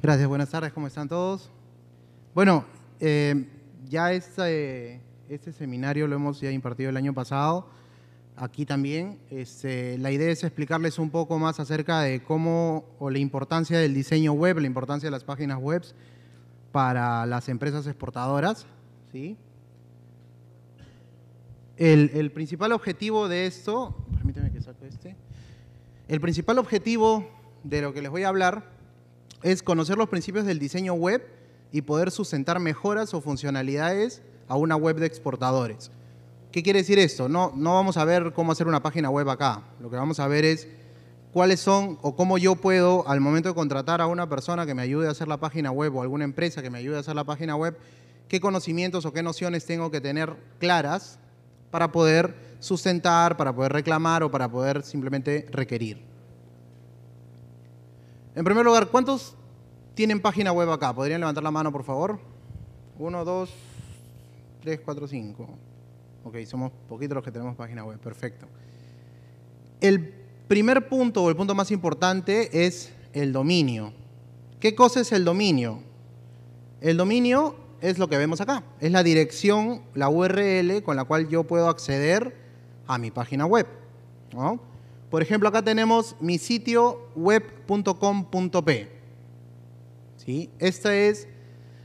Gracias, buenas tardes, ¿cómo están todos? Bueno, eh, ya este, este, seminario lo hemos ya impartido el año pasado, aquí también. Este, la idea es explicarles un poco más acerca de cómo o la importancia del diseño web, la importancia de las páginas web para las empresas exportadoras. ¿sí? El, el principal objetivo de esto, permíteme que saco este, el principal objetivo de lo que les voy a hablar es conocer los principios del diseño web y poder sustentar mejoras o funcionalidades a una web de exportadores. ¿Qué quiere decir esto? No, no vamos a ver cómo hacer una página web acá. Lo que vamos a ver es cuáles son o cómo yo puedo, al momento de contratar a una persona que me ayude a hacer la página web o alguna empresa que me ayude a hacer la página web, qué conocimientos o qué nociones tengo que tener claras para poder sustentar, para poder reclamar o para poder simplemente requerir. En primer lugar, ¿cuántos tienen página web acá? ¿Podrían levantar la mano, por favor? Uno, dos, tres, cuatro, cinco. Ok, somos poquitos los que tenemos página web, perfecto. El primer punto o el punto más importante es el dominio. ¿Qué cosa es el dominio? El dominio es lo que vemos acá, es la dirección, la URL con la cual yo puedo acceder a mi página web. ¿no? Por ejemplo, acá tenemos mi sitio ¿Sí? Esta es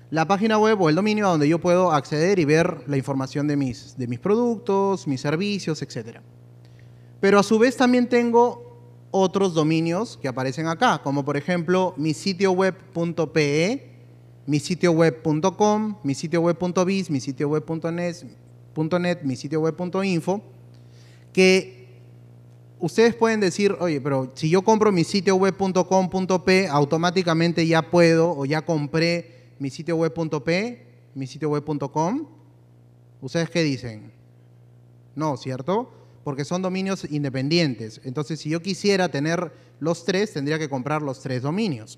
la página web o el dominio a donde yo puedo acceder y ver la información de mis, de mis productos, mis servicios, etc. Pero a su vez también tengo otros dominios que aparecen acá, como por ejemplo mi sitio web.pe, mi sitio web.com, mi sitio web.biz, mi sitio web.net, mi sitio web.info, que ustedes pueden decir, oye, pero si yo compro mi sitio web.com.p, automáticamente ya puedo o ya compré mi sitio web.p, mi sitio web.com. ¿Ustedes qué dicen? No, ¿cierto? Porque son dominios independientes. Entonces, si yo quisiera tener los tres, tendría que comprar los tres dominios.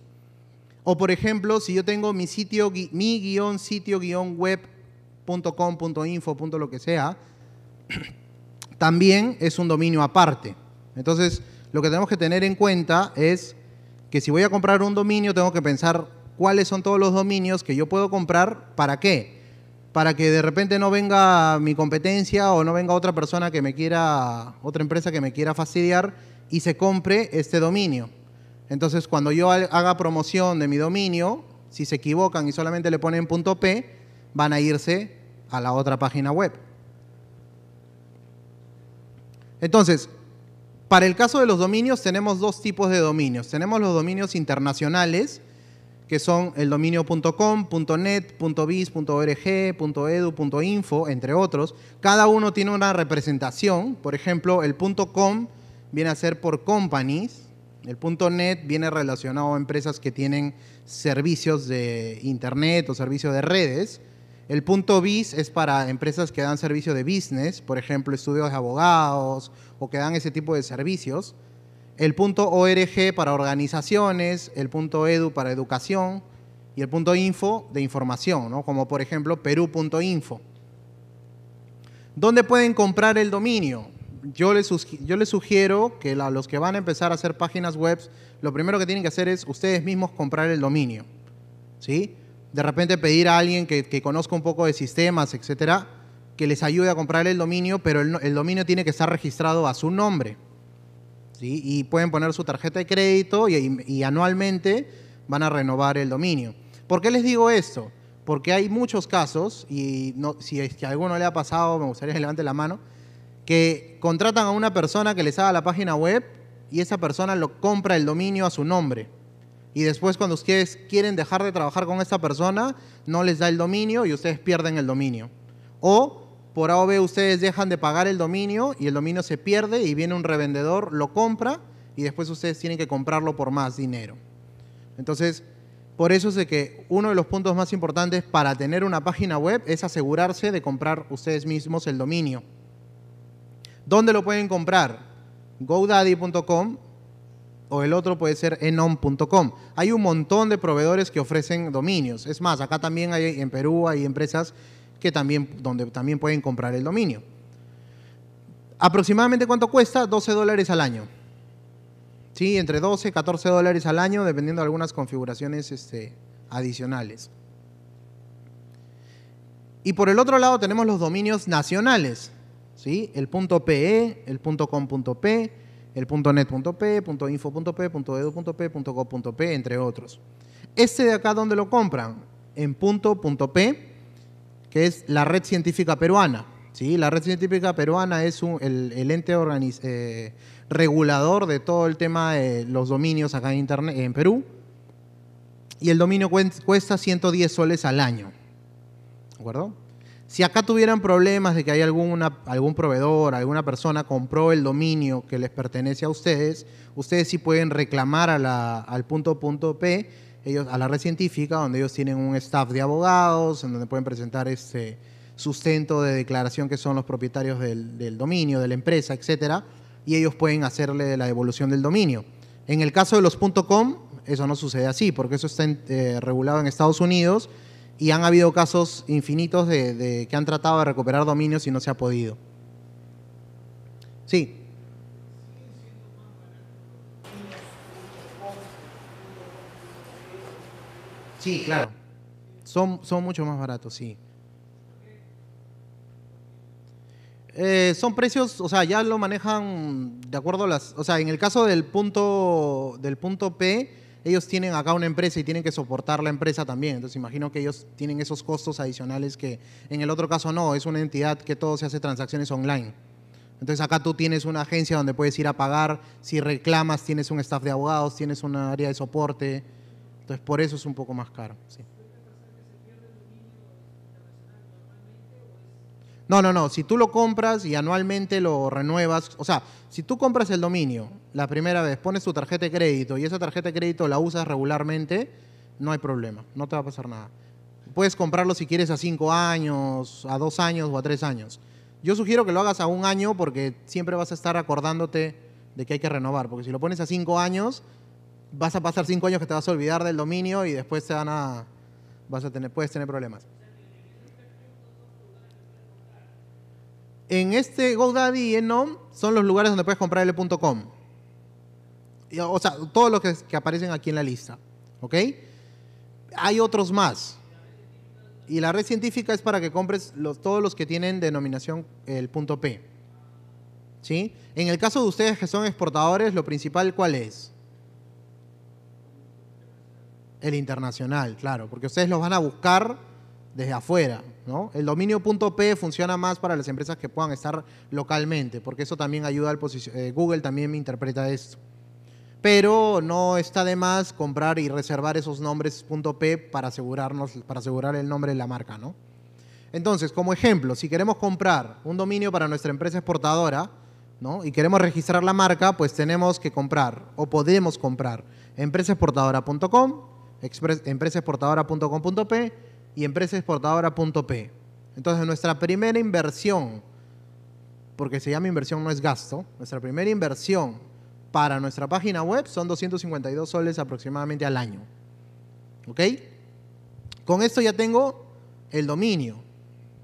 O por ejemplo, si yo tengo mi sitio, mi guión sitio guión info punto lo que sea, también es un dominio aparte. Entonces, lo que tenemos que tener en cuenta es que si voy a comprar un dominio, tengo que pensar cuáles son todos los dominios que yo puedo comprar, ¿para qué? Para que de repente no venga mi competencia o no venga otra persona que me quiera, otra empresa que me quiera fastidiar y se compre este dominio. Entonces, cuando yo haga promoción de mi dominio, si se equivocan y solamente le ponen punto .p, van a irse a la otra página web. Entonces, para el caso de los dominios tenemos dos tipos de dominios. Tenemos los dominios internacionales, que son el dominio.com, .net, .biz, .org, .edu, .info, entre otros. Cada uno tiene una representación. Por ejemplo, el .com viene a ser por companies. El .net viene relacionado a empresas que tienen servicios de internet o servicio de redes. El .biz es para empresas que dan servicio de business, por ejemplo, estudios de abogados, o que dan ese tipo de servicios, el punto .org para organizaciones, el punto .edu para educación y el punto .info de información, ¿no? como por ejemplo perú.info. ¿Dónde pueden comprar el dominio? Yo les, yo sugiero que los que van a empezar a hacer páginas web, lo primero que tienen que hacer es ustedes mismos comprar el dominio. ¿sí? De repente pedir a alguien que, que conozca un poco de sistemas, etcétera, que les ayude a comprar el dominio, pero el, dominio tiene que estar registrado a su nombre. Y pueden poner su tarjeta de crédito y, anualmente van a renovar el dominio. ¿Por qué les digo esto? Porque hay muchos casos, y si es a alguno le ha pasado, me gustaría que levante la mano, que contratan a una persona que les haga la página web y esa persona lo compra el dominio a su nombre. Y después cuando ustedes quieren dejar de trabajar con esa persona, no les da el dominio y ustedes pierden el dominio. O por A ustedes dejan de pagar el dominio y el dominio se pierde y viene un revendedor, lo compra y después ustedes tienen que comprarlo por más dinero. Entonces, por eso sé que uno de los puntos más importantes para tener una página web es asegurarse de comprar ustedes mismos el dominio. ¿Dónde lo pueden comprar? GoDaddy.com o el otro puede ser enom.com. Hay un montón de proveedores que ofrecen dominios. Es más, acá también hay en Perú hay empresas que también, donde también pueden comprar el dominio. ¿Aproximadamente cuánto cuesta? 12 dólares al año. Sí, entre 12 y 14 dólares al año, dependiendo de algunas configuraciones este, adicionales. Y por el otro lado tenemos los dominios nacionales, ¿sí? el .pe, el .com.p, el .net.p, .info.p, .edu.p, p entre otros. Este de acá, ¿dónde lo compran? En .p que es la Red Científica Peruana. ¿sí? La Red Científica Peruana es el, ente eh, regulador de todo el tema de los dominios acá en, Internet, en Perú. Y el dominio cuesta 110 soles al año. acuerdo? Si acá tuvieran problemas de que hay algún proveedor, alguna persona compró el dominio que les pertenece a ustedes, ustedes sí pueden reclamar a la, al punto punto P a la red científica, donde ellos tienen un staff de abogados, en donde pueden presentar este sustento de declaración que son los propietarios del, dominio, de la empresa, etcétera, y ellos pueden hacerle la devolución del dominio. En el caso de los .com, eso no sucede así, porque eso está eh, regulado en Estados Unidos y han habido casos infinitos de, de que han tratado de recuperar dominios y no se ha podido. Sí. Sí, claro. Son, son mucho más baratos, sí. Eh, son precios, o sea, ya lo manejan de acuerdo a las, o sea, en el caso del punto del punto P, ellos tienen acá una empresa y tienen que soportar la empresa también. Entonces, imagino que ellos tienen esos costos adicionales que en el otro caso no, es una entidad que todo se hace transacciones online. Entonces, acá tú tienes una agencia donde puedes ir a pagar, si reclamas tienes un staff de abogados, tienes un área de soporte. Entonces, por eso es un poco más caro. No, no, no. Si tú lo compras y anualmente lo renuevas, o sea, si tú compras el dominio la primera vez, pones tu tarjeta de crédito y esa tarjeta de crédito la usas regularmente, no hay problema, no te va a pasar nada. Puedes comprarlo si quieres a cinco años, a dos años o a tres años. Yo sugiero que lo hagas a un año porque siempre vas a estar acordándote de que hay que renovar, porque si lo pones a cinco años, vas a pasar cinco años que te vas a olvidar del dominio y después se van a, vas a tener, puedes tener problemas. En este GoDaddy y Enom son los lugares donde puedes comprar el el.com. O sea, todos los que, aparecen aquí en la lista. ¿Ok? Hay otros más. Y la red científica es para que compres los, todos los que tienen denominación el punto P. ¿Sí? En el caso de ustedes que son exportadores, lo principal cuál es? El internacional, claro, porque ustedes los van a buscar desde afuera, ¿no? El dominio.p funciona más para las empresas que puedan estar localmente, porque eso también ayuda al posicionamiento. Eh, Google también me interpreta esto. Pero no está de más comprar y reservar esos nombres .p para asegurarnos, para asegurar el nombre de la marca, ¿no? Entonces, como ejemplo, si queremos comprar un dominio para nuestra empresa exportadora, ¿no? Y queremos registrar la marca, pues tenemos que comprar o podemos comprar empresaexportadora.com empresaexportadora.com.p y empresaexportadora.p. Entonces, nuestra primera inversión, porque se llama inversión, no es gasto, nuestra primera inversión para nuestra página web son 252 soles aproximadamente al año. ¿Ok? Con esto ya tengo el dominio.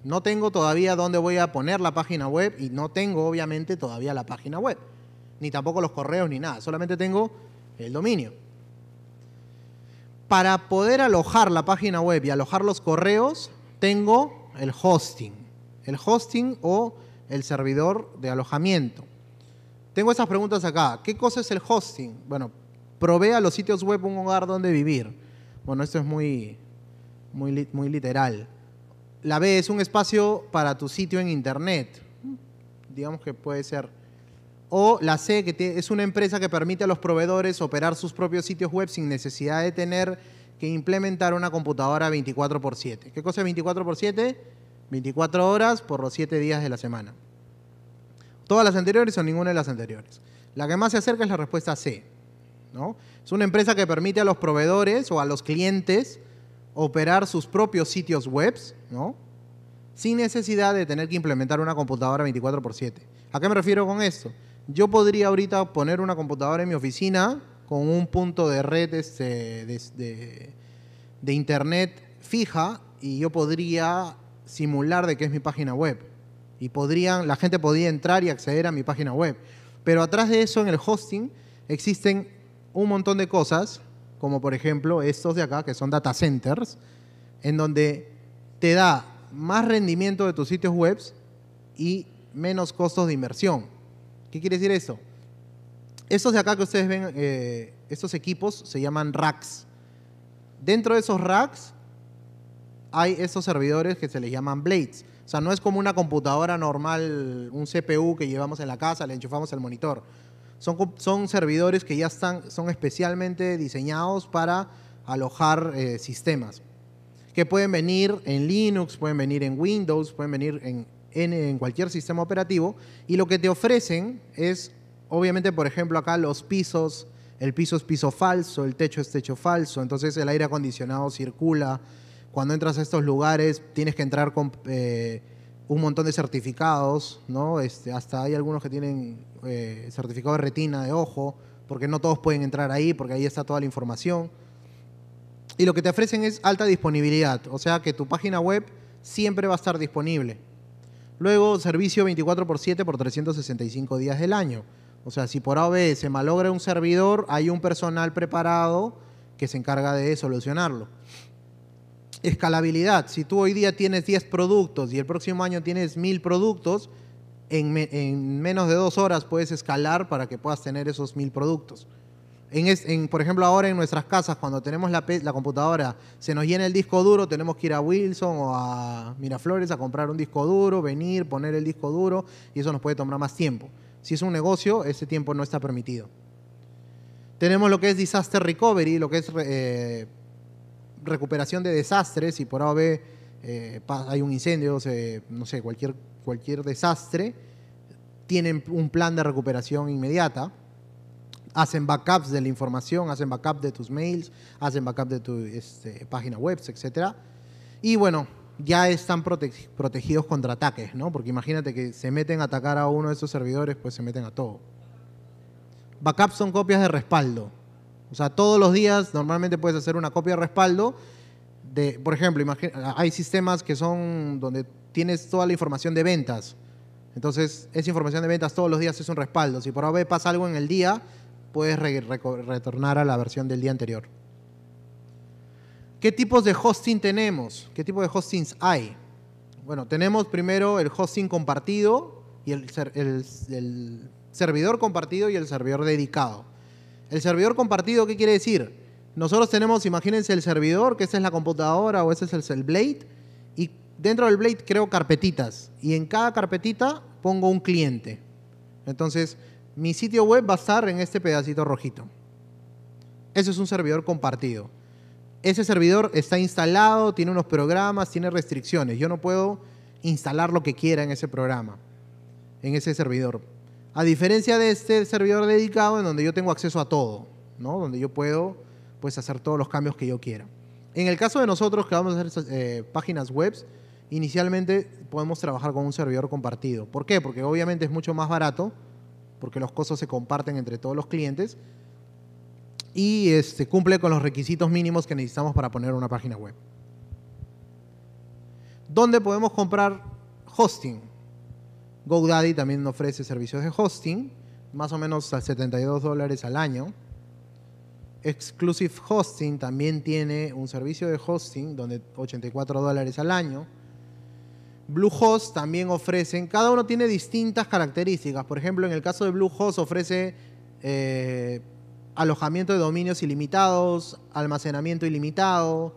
No tengo todavía dónde voy a poner la página web y no tengo obviamente todavía la página web, ni tampoco los correos ni nada, solamente tengo el dominio para poder alojar la página web y alojar los correos, tengo el hosting. El hosting o el servidor de alojamiento. Tengo esas preguntas acá. ¿Qué cosa es el hosting? Bueno, provee a los sitios web un hogar donde vivir. Bueno, esto es muy, muy, muy literal. La B es un espacio para tu sitio en Internet. Digamos que puede ser o la C, que es una empresa que permite a los proveedores operar sus propios sitios web sin necesidad de tener que implementar una computadora 24 x 7. ¿Qué cosa es 24 x 7? 24 horas por los 7 días de la semana. Todas las anteriores o ninguna de las anteriores. La que más se acerca es la respuesta C. Es una empresa que permite a los proveedores o a los clientes operar sus propios sitios web, ¿no? sin necesidad de tener que implementar una computadora 24 x 7. ¿A qué me refiero con esto? Yo podría ahorita poner una computadora en mi oficina con un punto de red de, internet fija y yo podría simular de que es mi página web. Y podrían, la gente podría entrar y acceder a mi página web. Pero atrás de eso, en el hosting, existen un montón de cosas, como por ejemplo estos de acá, que son data centers, en donde te da más rendimiento de tus sitios web y menos costos de inversión. ¿Qué quiere decir eso? Estos de acá que ustedes ven, eh, estos equipos se llaman racks. Dentro de esos racks hay estos servidores que se les llaman blades. O sea, no es como una computadora normal, un CPU que llevamos en la casa, le enchufamos el monitor. Son, servidores que ya están, son especialmente diseñados para alojar eh, sistemas. Que pueden venir en Linux, pueden venir en Windows, pueden venir en en, cualquier sistema operativo y lo que te ofrecen es, obviamente, por ejemplo, acá los pisos, el piso es piso falso, el techo es techo falso, entonces el aire acondicionado circula. Cuando entras a estos lugares tienes que entrar con eh, un montón de certificados, ¿no? Este, hasta hay algunos que tienen eh, certificado de retina de ojo, porque no todos pueden entrar ahí, porque ahí está toda la información. Y lo que te ofrecen es alta disponibilidad, o sea que tu página web siempre va a estar disponible. Luego, servicio 24 por 7 por 365 días del año. O sea, si por AOB se malogra un servidor, hay un personal preparado que se encarga de solucionarlo. Escalabilidad. Si tú hoy día tienes 10 productos y el próximo año tienes 1000 productos, en, menos de dos horas puedes escalar para que puedas tener esos 1000 productos por ejemplo, ahora en nuestras casas, cuando tenemos la, computadora, se nos llena el disco duro, tenemos que ir a Wilson o a Miraflores a comprar un disco duro, venir, poner el disco duro, y eso nos puede tomar más tiempo. Si es un negocio, ese tiempo no está permitido. Tenemos lo que es disaster recovery, lo que es eh, recuperación de desastres, si por A eh, hay un incendio, no sé, cualquier, cualquier desastre, tienen un plan de recuperación inmediata hacen backups de la información, hacen backup de tus mails, hacen backup de tu este, página web, etc. Y bueno, ya están protegidos contra ataques, ¿no? Porque imagínate que se meten a atacar a uno de esos servidores, pues se meten a todo. Backups son copias de respaldo. O sea, todos los días normalmente puedes hacer una copia de respaldo. De, por ejemplo, hay sistemas que son donde tienes toda la información de ventas. Entonces, esa información de ventas todos los días es un respaldo. Si por A pasa algo en el día, puedes retornar a la versión del día anterior. ¿Qué tipos de hosting tenemos? ¿Qué tipo de hostings hay? Bueno, tenemos primero el hosting compartido y el, servidor compartido y el servidor dedicado. El servidor compartido, ¿qué quiere decir? Nosotros tenemos, imagínense el servidor, que esa es la computadora o ese es el blade, y dentro del blade creo carpetitas, y en cada carpetita pongo un cliente. Entonces, mi sitio web va a estar en este pedacito rojito. Ese es un servidor compartido. Ese servidor está instalado, tiene unos programas, tiene restricciones. Yo no puedo instalar lo que quiera en ese programa, en ese servidor. A diferencia de este servidor dedicado en donde yo tengo acceso a todo, ¿no? Donde yo puedo pues hacer todos los cambios que yo quiera. En el caso de nosotros que vamos a hacer eh, páginas web, inicialmente podemos trabajar con un servidor compartido. ¿Por qué? Porque obviamente es mucho más barato porque los costos se comparten entre todos los clientes y se este, cumple con los requisitos mínimos que necesitamos para poner una página web. ¿Dónde podemos comprar hosting? GoDaddy también ofrece servicios de hosting, más o menos a 72 dólares al año. Exclusive Hosting también tiene un servicio de hosting donde 84 dólares al año. Bluehost también ofrecen, cada uno tiene distintas características. Por ejemplo, en el caso de Bluehost ofrece eh, alojamiento de dominios ilimitados, almacenamiento ilimitado,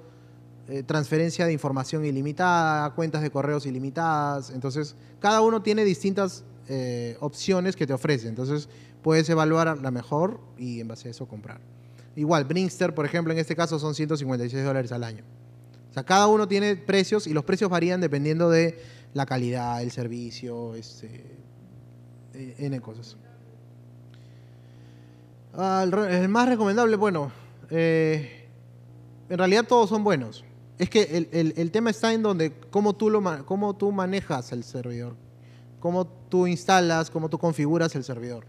eh, transferencia de información ilimitada, cuentas de correos ilimitadas. Entonces, cada uno tiene distintas eh, opciones que te ofrece. Entonces, puedes evaluar la mejor y en base a eso comprar. Igual, Brinkster, por ejemplo, en este caso son 156 dólares al año. O sea, cada uno tiene precios y los precios varían dependiendo de la calidad, el servicio, este, eh, N cosas. el, más recomendable, bueno, eh, en realidad todos son buenos. Es que el, tema está en donde tú, lo, cómo tú manejas el servidor, cómo tú instalas, cómo tú configuras el servidor.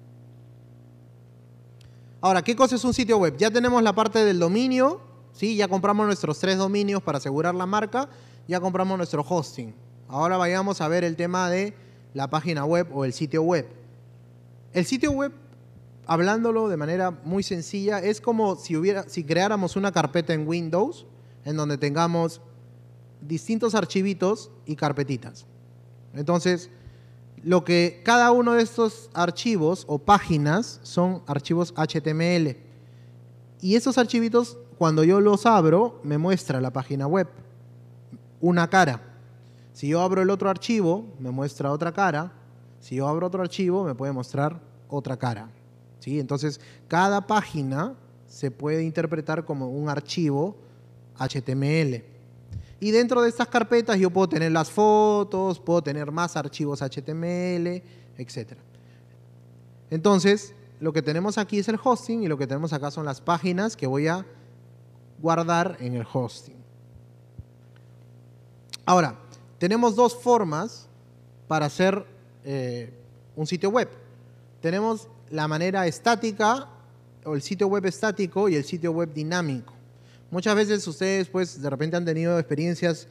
Ahora, ¿qué cosa es un sitio web? Ya tenemos la parte del dominio, ¿sí? Ya compramos nuestros tres dominios para asegurar la marca, ya compramos nuestro hosting. Ahora vayamos a ver el tema de la página web o el sitio web. El sitio web, hablándolo de manera muy sencilla, es como si, hubiera, si creáramos una carpeta en Windows en donde tengamos distintos archivitos y carpetitas. Entonces, lo que cada uno de estos archivos o páginas son archivos HTML. Y esos archivitos cuando yo los abro, me muestra la página web una cara. Si yo abro el otro archivo, me muestra otra cara. Si yo abro otro archivo, me puede mostrar otra cara. ¿Sí? Entonces, cada página se puede interpretar como un archivo HTML. Y dentro de estas carpetas yo puedo tener las fotos, puedo tener más archivos HTML, etc. Entonces, lo que tenemos aquí es el hosting y lo que tenemos acá son las páginas que voy a guardar en el hosting. Ahora, tenemos dos formas para hacer eh, un sitio web. Tenemos la manera estática o el sitio web estático y el sitio web dinámico. Muchas veces ustedes pues de repente han tenido experiencias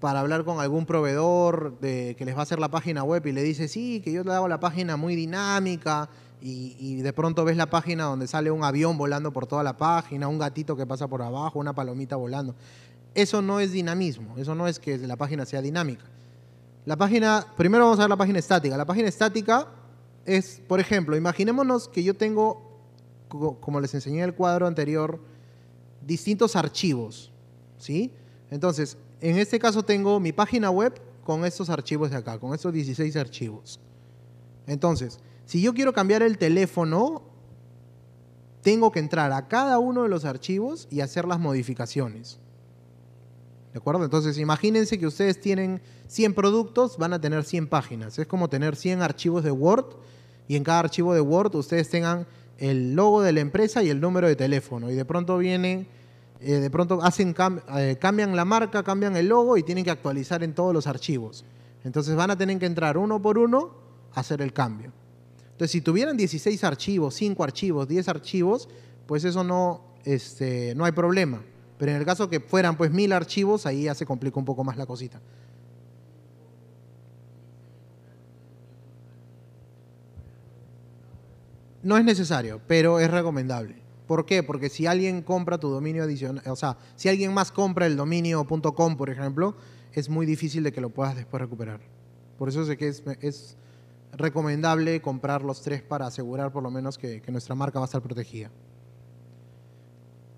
para hablar con algún proveedor de, que les va a hacer la página web y le dice, sí, que yo le hago la página muy dinámica, y, de pronto ves la página donde sale un avión volando por toda la página, un gatito que pasa por abajo, una palomita volando. Eso no es dinamismo, eso no es que la página sea dinámica. La página, primero vamos a ver la página estática. La página estática es, por ejemplo, imaginémonos que yo tengo, como les enseñé el cuadro anterior, distintos archivos, ¿sí? Entonces, en este caso tengo mi página web con estos archivos de acá, con estos 16 archivos. Entonces, si yo quiero cambiar el teléfono, tengo que entrar a cada uno de los archivos y hacer las modificaciones. ¿De acuerdo? Entonces, imagínense que ustedes tienen 100 productos, van a tener 100 páginas. Es como tener 100 archivos de Word y en cada archivo de Word ustedes tengan el logo de la empresa y el número de teléfono. Y de pronto viene, eh, de pronto hacen eh, cambian la marca, cambian el logo y tienen que actualizar en todos los archivos. Entonces van a tener que entrar uno por uno a hacer el cambio. Entonces, si tuvieran 16 archivos, 5 archivos, 10 archivos, pues eso no, este, no hay problema. Pero en el caso que fueran pues 1000 archivos, ahí ya se complica un poco más la cosita. No es necesario, pero es recomendable. ¿Por qué? Porque si alguien compra tu dominio adicional, o sea, si alguien más compra el dominio.com, por ejemplo, es muy difícil de que lo puedas después recuperar. Por eso sé que es recomendable comprar los tres para asegurar por lo menos que, nuestra marca va a estar protegida.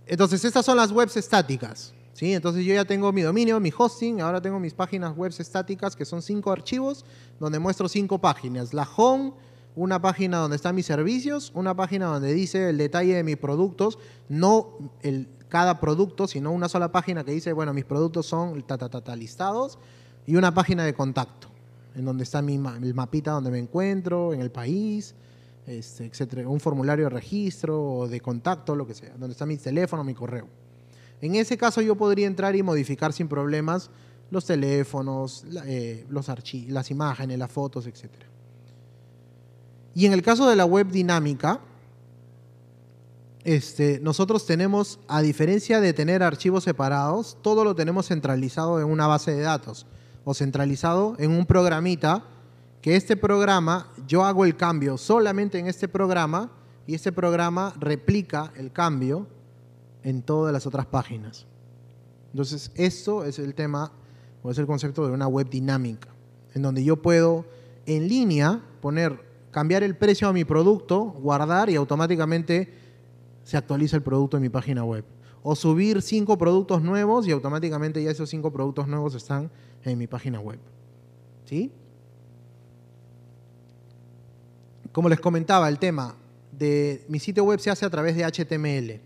Entonces, estas son las webs estáticas. Entonces, yo ya tengo mi dominio, mi hosting, ahora tengo mis páginas webs estáticas, que son cinco archivos, donde muestro cinco páginas. La home, una página donde están mis servicios, una página donde dice el detalle de mis productos, no el, cada producto, sino una sola página que dice, bueno, mis productos son listados, y una página de contacto en donde está mi el mapita donde me encuentro, en el país, este, etcétera, un formulario de registro o de contacto, lo que sea, donde está mi teléfono, mi correo. En ese caso yo podría entrar y modificar sin problemas los teléfonos, eh, los archivos, las imágenes, las fotos, etcétera. Y en el caso de la web dinámica, este, nosotros tenemos, a diferencia de tener archivos separados, todo lo tenemos centralizado en una base de datos o centralizado en un programita, que este programa, yo hago el cambio solamente en este programa y este programa replica el cambio en todas las otras páginas. Entonces, esto es el tema o es el concepto de una web dinámica, en donde yo puedo en línea poner, cambiar el precio a mi producto, guardar y automáticamente se actualiza el producto en mi página web o subir cinco productos nuevos y automáticamente ya esos cinco productos nuevos están en mi página web. ¿Sí? Como les comentaba, el tema de mi sitio web se hace a través de HTML.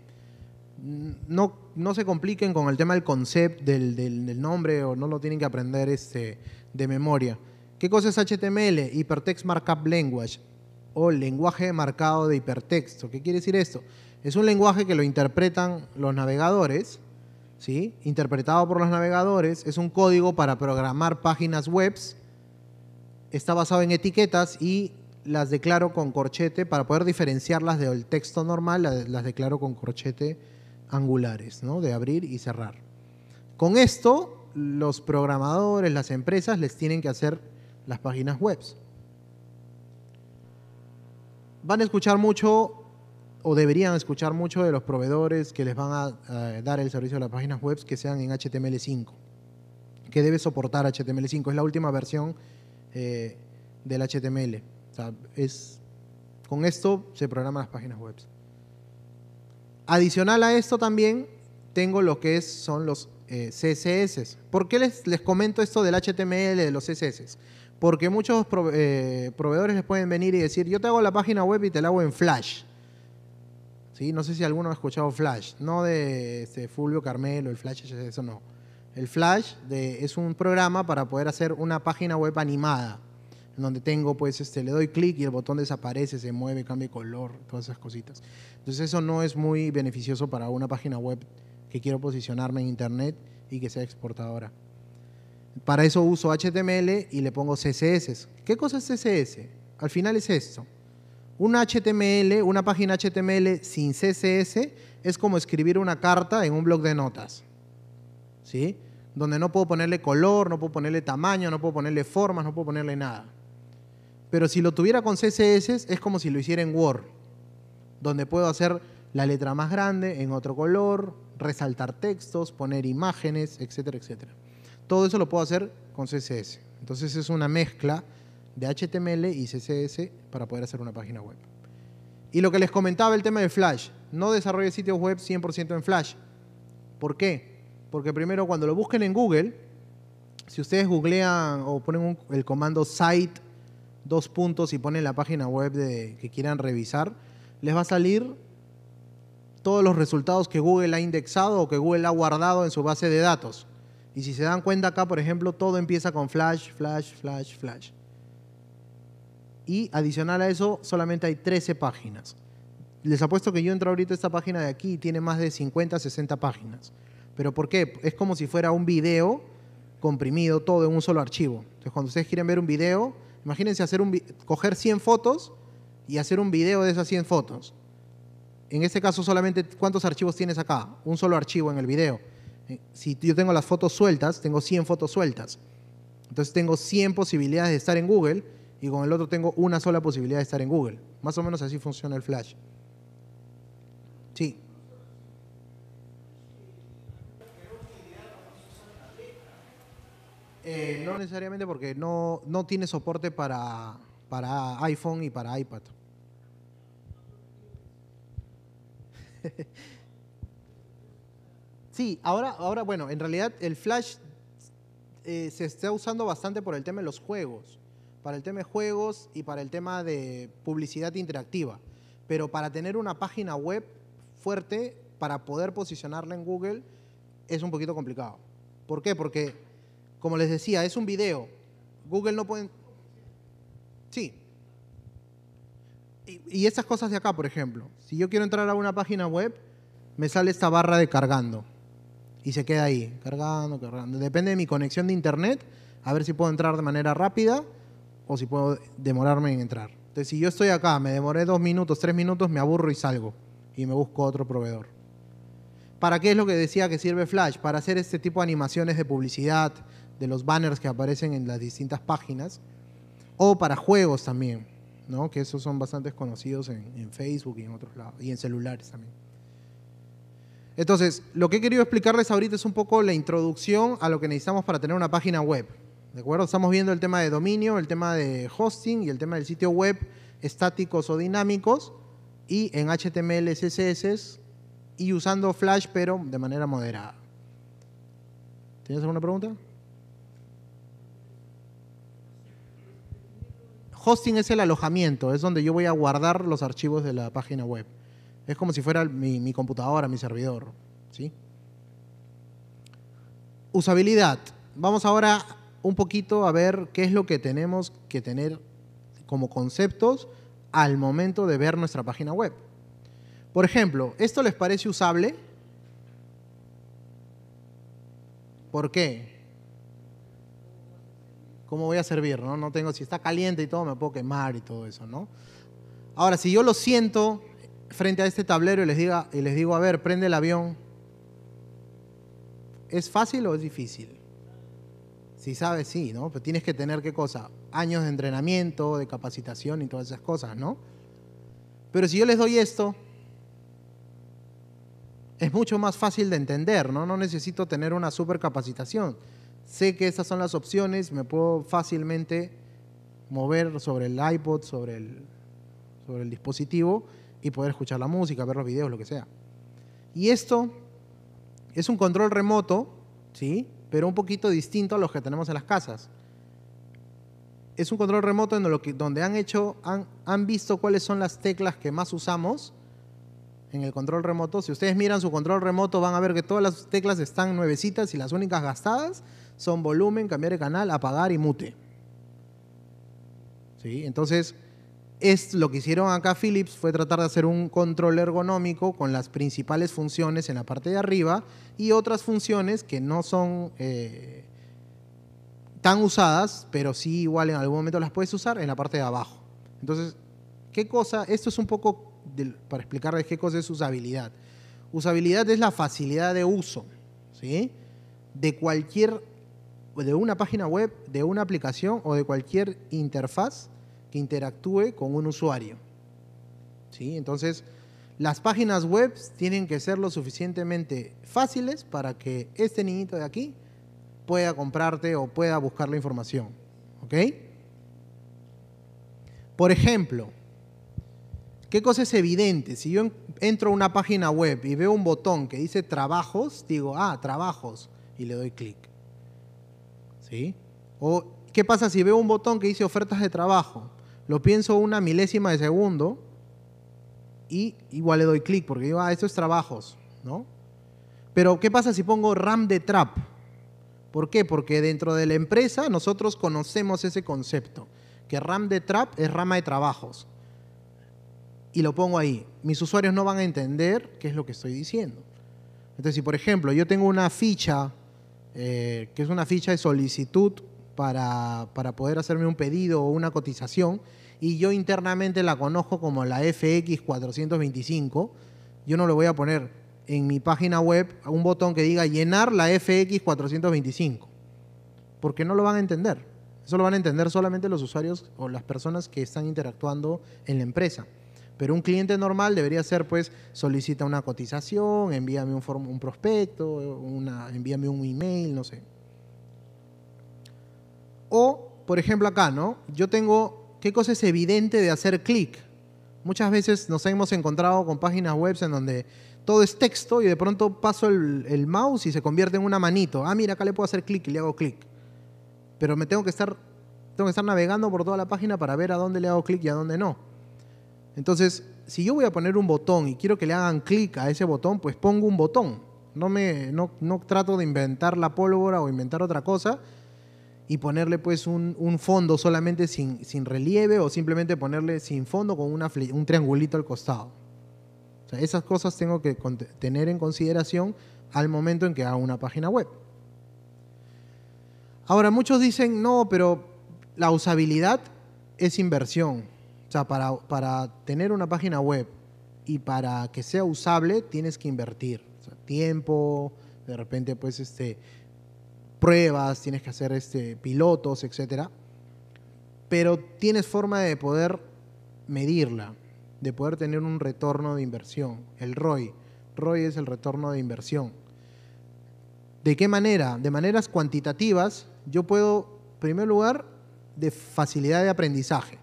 No, se compliquen con el tema del concept del, nombre o no lo tienen que aprender este, de memoria. ¿Qué cosa es HTML? Hypertext Markup Language o lenguaje marcado de hipertexto. ¿Qué quiere decir esto? Es un lenguaje que lo interpretan los navegadores, ¿sí? interpretado por los navegadores. Es un código para programar páginas web. Está basado en etiquetas y las declaro con corchete para poder diferenciarlas del texto normal, las, declaro con corchete angulares, ¿no? de abrir y cerrar. Con esto, los programadores, las empresas les tienen que hacer las páginas web. Van a escuchar mucho o deberían escuchar mucho de los proveedores que les van a, dar el servicio de las páginas web que sean en HTML5, que debe soportar HTML5. Es la última versión eh, del HTML. es, con esto se programan las páginas web. Adicional a esto también tengo lo que es, son los eh, CSS. ¿Por qué les, les comento esto del HTML, de los CSS? Porque muchos eh, proveedores les pueden venir y decir, yo te hago la página web y te la hago en Flash. No sé si alguno ha escuchado Flash, no de este, Fulvio Carmelo, el Flash, eso no. El Flash es un programa para poder hacer una página web animada, en donde tengo, pues, este, le doy clic y el botón desaparece, se mueve, cambia color, todas esas cositas. Entonces eso no es muy beneficioso para una página web que quiero posicionarme en internet y que sea exportadora. Para eso uso HTML y le pongo CSS. ¿Qué cosa es CSS? Al final es esto. Un HTML, una página HTML sin CSS es como escribir una carta en un blog de notas, ¿sí? Donde no puedo ponerle color, no puedo ponerle tamaño, no puedo ponerle formas, no puedo ponerle nada. Pero si lo tuviera con CSS es como si lo hiciera en Word, donde puedo hacer la letra más grande en otro color, resaltar textos, poner imágenes, etcétera, etcétera. Todo eso lo puedo hacer con CSS. Entonces es una mezcla de HTML y CSS para poder hacer una página web. Y lo que les comentaba el tema de Flash, no desarrolle sitios web 100% en Flash. ¿Por qué? Porque primero cuando lo busquen en Google, si ustedes googlean o ponen el comando site dos puntos y ponen la página web de, que quieran revisar, les va a salir todos los resultados que Google ha indexado o que Google ha guardado en su base de datos. Y si se dan cuenta acá, por ejemplo, todo empieza con flash, flash, flash, flash. Y adicional a eso, solamente hay 13 páginas. Les apuesto que yo entro ahorita a esta página de aquí y tiene más de 50, 60 páginas. ¿Pero por qué? Es como si fuera un video comprimido todo en un solo archivo. Entonces, cuando ustedes quieren ver un video, imagínense hacer un, coger 100 fotos y hacer un video de esas 100 fotos. En este caso, solamente ¿cuántos archivos tienes acá? Un solo archivo en el video. Eh, si yo tengo las fotos sueltas, tengo 100 fotos sueltas. Entonces tengo 100 posibilidades de estar en Google y con el otro tengo una sola posibilidad de estar en Google. Más o menos así funciona el Flash. Sí. Eh, no necesariamente porque no, tiene soporte para, iPhone y para iPad. Sí, ahora, ahora, bueno, en realidad el Flash eh, se está usando bastante por el tema de los juegos para el tema de juegos y para el tema de publicidad interactiva. Pero para tener una página web fuerte, para poder posicionarla en Google, es un poquito complicado. ¿Por qué? Porque, como les decía, es un video. Google no puede... Sí. Y, esas estas cosas de acá, por ejemplo. Si yo quiero entrar a una página web, me sale esta barra de cargando. Y se queda ahí, cargando, cargando. Depende de mi conexión de internet, a ver si puedo entrar de manera rápida o si puedo demorarme en entrar. Entonces, si yo estoy acá, me demoré dos minutos, tres minutos, me aburro y salgo y me busco otro proveedor. ¿Para qué es lo que decía que sirve Flash? Para hacer este tipo de animaciones de publicidad, de los banners que aparecen en las distintas páginas, o para juegos también, ¿no? que esos son bastante conocidos en, en Facebook y en otros lados, y en celulares también. Entonces, lo que he querido explicarles ahorita es un poco la introducción a lo que necesitamos para tener una página web. ¿De acuerdo? Estamos viendo el tema de dominio, el tema de hosting y el tema del sitio web estáticos o dinámicos y en HTML, CSS y usando Flash, pero de manera moderada. ¿Tienes alguna pregunta? Hosting es el alojamiento, es donde yo voy a guardar los archivos de la página web. Es como si fuera mi, computadora, mi servidor. ¿sí? Usabilidad. Vamos ahora un poquito a ver qué es lo que tenemos que tener como conceptos al momento de ver nuestra página web. Por ejemplo, ¿esto les parece usable? ¿Por qué? ¿Cómo voy a servir? No, no tengo, si está caliente y todo, me puedo quemar y todo eso, ¿no? Ahora, si yo lo siento frente a este tablero y les, diga, y les digo, a ver, prende el avión, ¿es fácil o es difícil? Si sabes, sí, ¿no? Pero tienes que tener qué cosa? Años de entrenamiento, de capacitación y todas esas cosas, ¿no? Pero si yo les doy esto, es mucho más fácil de entender, ¿no? No necesito tener una super capacitación. Sé que esas son las opciones, me puedo fácilmente mover sobre el iPod, sobre el, sobre el dispositivo y poder escuchar la música, ver los videos, lo que sea. Y esto es un control remoto, ¿sí? pero un poquito distinto a los que tenemos en las casas. Es un control remoto en donde han hecho, han, visto cuáles son las teclas que más usamos en el control remoto. Si ustedes miran su control remoto, van a ver que todas las teclas están nuevecitas y las únicas gastadas son volumen, cambiar de canal, apagar y mute. ¿Sí? Entonces, lo que hicieron acá Philips fue tratar de hacer un control ergonómico con las principales funciones en la parte de arriba y otras funciones que no son eh, tan usadas, pero sí igual en algún momento las puedes usar en la parte de abajo. Entonces, ¿qué cosa? Esto es un poco para explicarles qué cosa es usabilidad. Usabilidad es la facilidad de uso, ¿sí? De cualquier, de una página web, de una aplicación o de cualquier interfaz interactúe con un usuario. ¿Sí? Entonces, las páginas web tienen que ser lo suficientemente fáciles para que este niñito de aquí pueda comprarte o pueda buscar la información. Por ejemplo, ¿qué cosa es evidente? Si yo entro a una página web y veo un botón que dice trabajos, digo, ah, trabajos, y le doy clic. ¿Sí? O, ¿qué pasa si veo un botón que dice ofertas de trabajo? lo pienso una milésima de segundo y igual le doy clic porque digo, ah, esto es trabajos, ¿no? Pero ¿qué pasa si pongo RAM de trap? ¿Por qué? Porque dentro de la empresa nosotros conocemos ese concepto, que RAM de trap es rama de trabajos. Y lo pongo ahí. Mis usuarios no van a entender qué es lo que estoy diciendo. Entonces, si por ejemplo yo tengo una ficha, eh, que es una ficha de solicitud para, para poder hacerme un pedido o una cotización y yo internamente la conozco como la FX425, yo no le voy a poner en mi página web un botón que diga llenar la FX425, porque no lo van a entender. Eso lo van a entender solamente los usuarios o las personas que están interactuando en la empresa. Pero un cliente normal debería ser, pues, solicita una cotización, envíame un, un prospecto, una, envíame un email, no sé. O, por ejemplo, acá, ¿no? Yo tengo, ¿qué cosa es evidente de hacer clic? Muchas veces nos hemos encontrado con páginas web en donde todo es texto y de pronto paso el, mouse y se convierte en una manito. Ah, mira, acá le puedo hacer clic y le hago clic. Pero me tengo que estar, tengo que estar navegando por toda la página para ver a dónde le hago clic y a dónde no. Entonces, si yo voy a poner un botón y quiero que le hagan clic a ese botón, pues pongo un botón. No, me, no, no trato de inventar la pólvora o inventar otra cosa, y ponerle pues un, fondo solamente sin, relieve o simplemente ponerle sin fondo con una, un triangulito al costado. esas cosas tengo que tener en consideración al momento en que hago una página web. Ahora, muchos dicen, no, pero la usabilidad es inversión. O sea, para, para tener una página web y para que sea usable tienes que invertir. tiempo, de repente pues este, pruebas, tienes que hacer este, pilotos, etc. Pero tienes forma de poder medirla, de poder tener un retorno de inversión, el ROI. ROI es el retorno de inversión. ¿De qué manera? De maneras cuantitativas, yo puedo, en primer lugar, de facilidad de aprendizaje.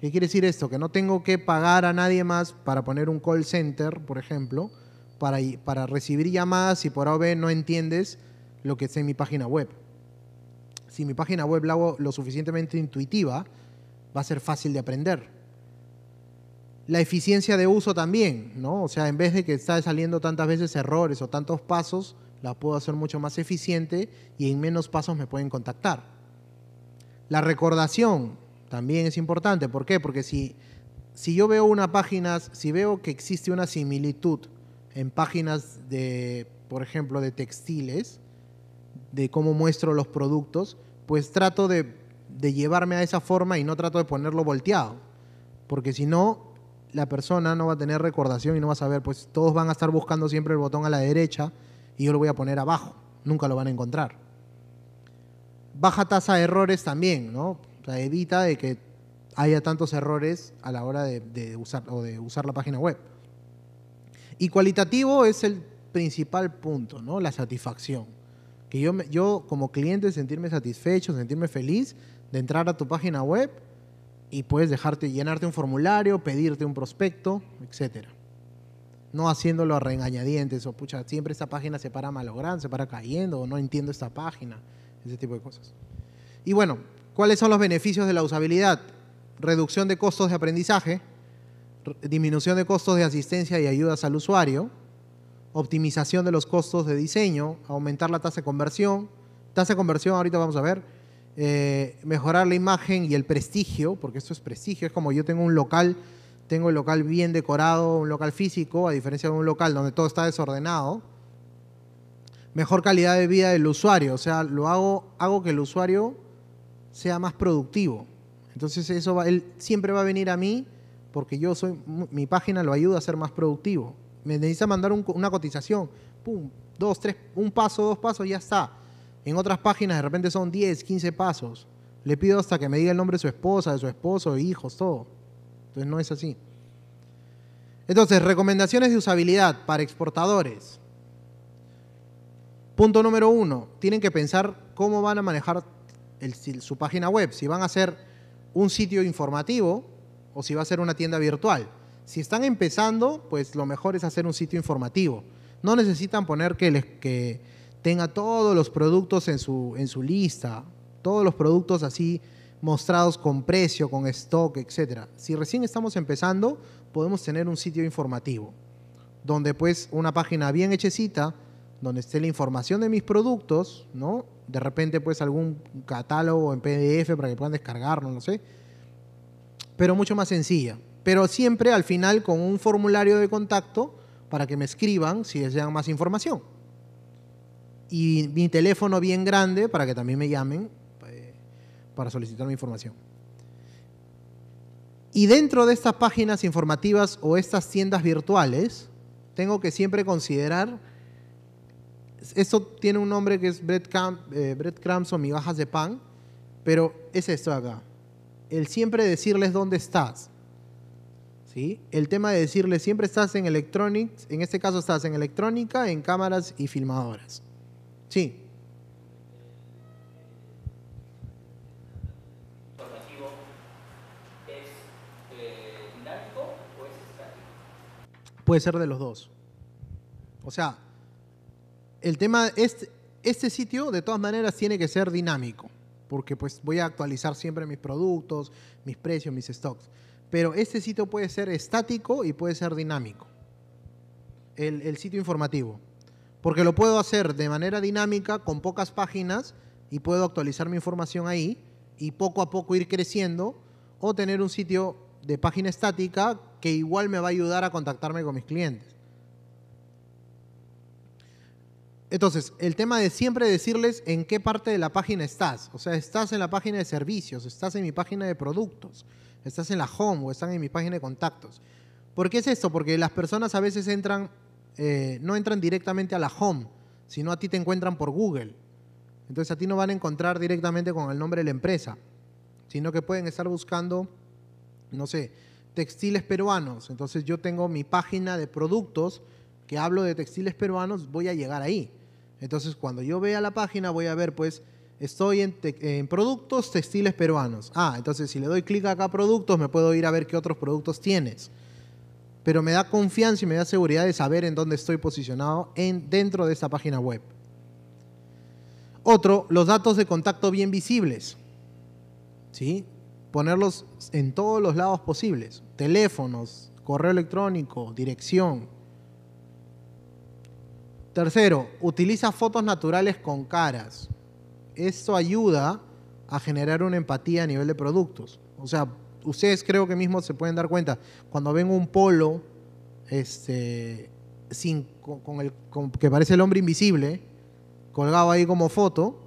¿Qué quiere decir esto? Que no tengo que pagar a nadie más para poner un call center, por ejemplo, para, para recibir llamadas y por AOB no entiendes lo que está en mi página web. Si mi página web la hago lo suficientemente intuitiva, va a ser fácil de aprender. La eficiencia de uso también, ¿no? O sea, en vez de que esté saliendo tantas veces errores o tantos pasos, la puedo hacer mucho más eficiente y en menos pasos me pueden contactar. La recordación también es importante. ¿Por qué? Porque si, si yo veo una página, si veo que existe una similitud en páginas de, por ejemplo, de textiles, de cómo muestro los productos, pues trato de, llevarme a esa forma y no trato de ponerlo volteado. Porque si no, la persona no va a tener recordación y no va a saber, pues todos van a estar buscando siempre el botón a la derecha y yo lo voy a poner abajo, nunca lo van a encontrar. Baja tasa de errores también, ¿no? O sea, evita de que haya tantos errores a la hora de, de, usar o de usar la página web. Y cualitativo es el principal punto, ¿no? La satisfacción que yo, yo como cliente sentirme satisfecho, sentirme feliz de entrar a tu página web y puedes dejarte llenarte un formulario, pedirte un prospecto, etcétera. No haciéndolo a reengañadientes o pucha, siempre esta página se para malogrando, se para cayendo o no entiendo esta página, ese tipo de cosas. Y bueno, ¿cuáles son los beneficios de la usabilidad? Reducción de costos de aprendizaje, disminución de costos de asistencia y ayudas al usuario, optimización de los costos de diseño, aumentar la tasa de conversión, tasa de conversión ahorita vamos a ver, eh, mejorar la imagen y el prestigio, porque esto es prestigio, es como yo tengo un local, tengo el local bien decorado, un local físico, a diferencia de un local donde todo está desordenado, mejor calidad de vida del usuario, o sea, lo hago, hago que el usuario sea más productivo. Entonces eso él siempre va a venir a mí porque yo soy, mi página lo ayuda a ser más productivo me necesita mandar una cotización. Pum, dos, tres, un paso, dos pasos, ya está. En otras páginas de repente son 10, 15 pasos. Le pido hasta que me diga el nombre de su esposa, de su esposo, de hijos, todo. Entonces no es así. Entonces, recomendaciones de usabilidad para exportadores. Punto número uno, tienen que pensar cómo van a manejar su página web. Si van a ser un sitio informativo o si va a ser una tienda virtual. Si están empezando, pues lo mejor es hacer un sitio informativo. No necesitan poner que, les, que tenga todos los productos en su, en su lista, todos los productos así mostrados con precio, con stock, etc. Si recién estamos empezando, podemos tener un sitio informativo, donde pues una página bien hechecita, donde esté la información de mis productos, ¿no? De repente pues algún catálogo en PDF para que puedan descargarlo, no sé. Pero mucho más sencilla pero siempre al final con un formulario de contacto para que me escriban si desean más información. Y mi teléfono bien grande para que también me llamen eh, para solicitar mi información. Y dentro de estas páginas informativas o estas tiendas virtuales, tengo que siempre considerar, esto tiene un nombre que es Brett eh, o migajas de pan, pero es esto acá, el siempre decirles dónde estás. El tema de decirle siempre estás en electronics, en este caso estás en electrónica, en cámaras y filmadoras. Sí. Eh, Puede ser de los dos. O sea, el tema, este, este sitio de todas maneras tiene que ser dinámico, porque pues voy a actualizar siempre mis productos, mis precios, mis stocks. Pero este sitio puede ser estático y puede ser dinámico. El, el sitio informativo. Porque lo puedo hacer de manera dinámica, con pocas páginas, y puedo actualizar mi información ahí y poco a poco ir creciendo. O tener un sitio de página estática que igual me va a ayudar a contactarme con mis clientes. Entonces, el tema de siempre decirles en qué parte de la página estás. O sea, estás en la página de servicios, estás en mi página de productos, estás en la home o están en mi página de contactos. ¿Por qué es esto? Porque las personas a veces entran, eh, no entran directamente a la home, sino a ti te encuentran por Google. Entonces a ti no van a encontrar directamente con el nombre de la empresa, sino que pueden estar buscando, no sé, textiles peruanos. Entonces yo tengo mi página de productos que hablo de textiles peruanos, voy a llegar ahí. Entonces cuando yo vea la página voy a ver pues Estoy en, productos textiles peruanos. Ah, entonces si le doy clic acá a productos, me puedo ir a ver qué otros productos tienes. Pero me da confianza y me da seguridad de saber en dónde estoy posicionado en, dentro de esta página web. Otro, los datos de contacto bien visibles. ¿Sí? Ponerlos en todos los lados posibles. Teléfonos, correo electrónico, dirección. Tercero, utiliza fotos naturales con caras esto ayuda a generar una empatía a nivel de productos. O sea, ustedes creo que mismos se pueden dar cuenta, cuando ven un polo este, sin, con, el, que parece el hombre invisible, colgado ahí como foto,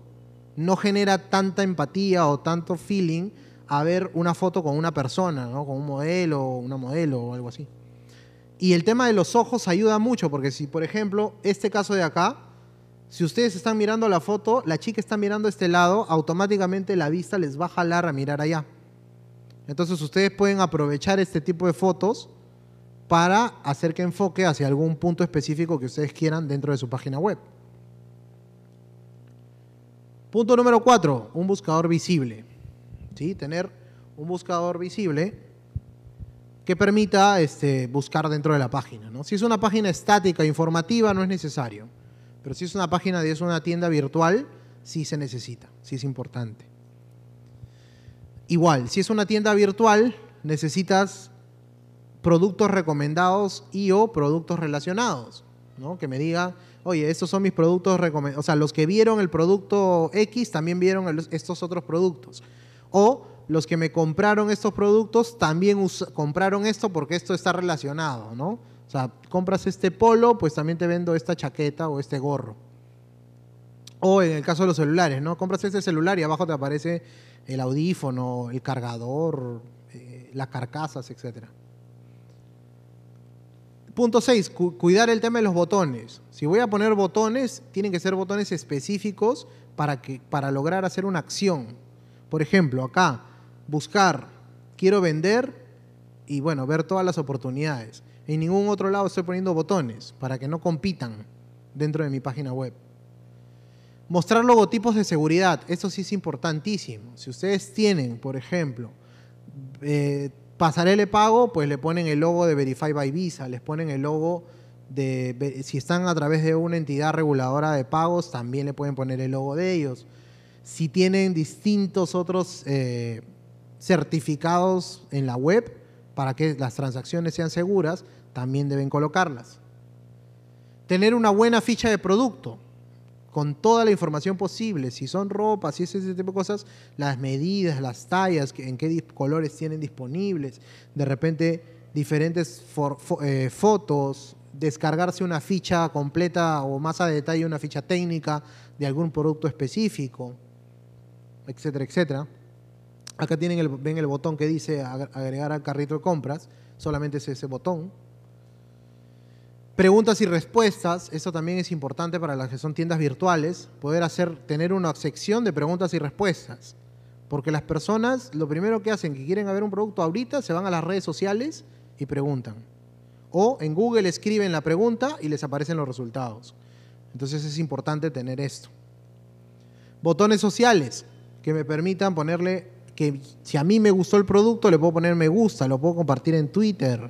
no genera tanta empatía o tanto feeling a ver una foto con una persona, ¿no? con un modelo, una modelo o algo así. Y el tema de los ojos ayuda mucho, porque si, por ejemplo, este caso de acá, si ustedes están mirando la foto, la chica está mirando este lado, automáticamente la vista les va a jalar a mirar allá. Entonces ustedes pueden aprovechar este tipo de fotos para hacer que enfoque hacia algún punto específico que ustedes quieran dentro de su página web. Punto número cuatro, un buscador visible. ¿Sí? Tener un buscador visible que permita este, buscar dentro de la página. ¿no? Si es una página estática, informativa, no es necesario. Pero si es una página de es una tienda virtual, sí se necesita, sí es importante. Igual, si es una tienda virtual, necesitas productos recomendados y o productos relacionados, ¿no? Que me diga, oye, estos son mis productos recomendados, o sea, los que vieron el producto X también vieron estos otros productos. O los que me compraron estos productos también compraron esto porque esto está relacionado, ¿no? O sea, compras este polo, pues también te vendo esta chaqueta o este gorro. O en el caso de los celulares, ¿no? Compras este celular y abajo te aparece el audífono, el cargador, eh, las carcasas, etc. Punto 6. cuidar el tema de los botones. Si voy a poner botones, tienen que ser botones específicos para, que, para lograr hacer una acción. Por ejemplo, acá, buscar, quiero vender y bueno, ver todas las oportunidades. En ningún otro lado estoy poniendo botones para que no compitan dentro de mi página web. Mostrar logotipos de seguridad, eso sí es importantísimo. Si ustedes tienen, por ejemplo, eh, pasarele pago, pues le ponen el logo de Verify by Visa, les ponen el logo de, si están a través de una entidad reguladora de pagos, también le pueden poner el logo de ellos. Si tienen distintos otros eh, certificados en la web para que las transacciones sean seguras, también deben colocarlas. Tener una buena ficha de producto con toda la información posible, si son ropas, si es ese tipo de cosas, las medidas, las tallas, en qué colores tienen disponibles, de repente diferentes eh, fotos, descargarse una ficha completa o más a detalle una ficha técnica de algún producto específico, etcétera, etcétera. Acá tienen ven el botón que dice agregar al carrito de compras, solamente es ese botón. Preguntas y respuestas, eso también es importante para las que son tiendas virtuales, poder hacer, tener una sección de preguntas y respuestas. Porque las personas lo primero que hacen, que quieren ver un producto ahorita, se van a las redes sociales y preguntan. O en Google escriben la pregunta y les aparecen los resultados. Entonces es importante tener esto. Botones sociales que me permitan ponerle que si a mí me gustó el producto, le puedo poner me gusta, lo puedo compartir en Twitter,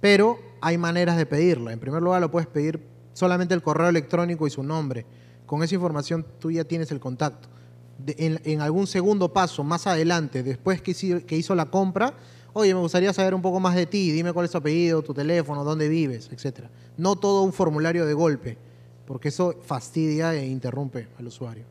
pero hay maneras de pedirla. En primer lugar, lo puedes pedir solamente el correo electrónico y su nombre. Con esa información tú ya tienes el contacto. en, algún segundo paso, más adelante, después que hizo, la compra, oye, me gustaría saber un poco más de ti, dime cuál es tu apellido, tu teléfono, dónde vives, etcétera. No todo un formulario de golpe, porque eso fastidia e interrumpe al usuario.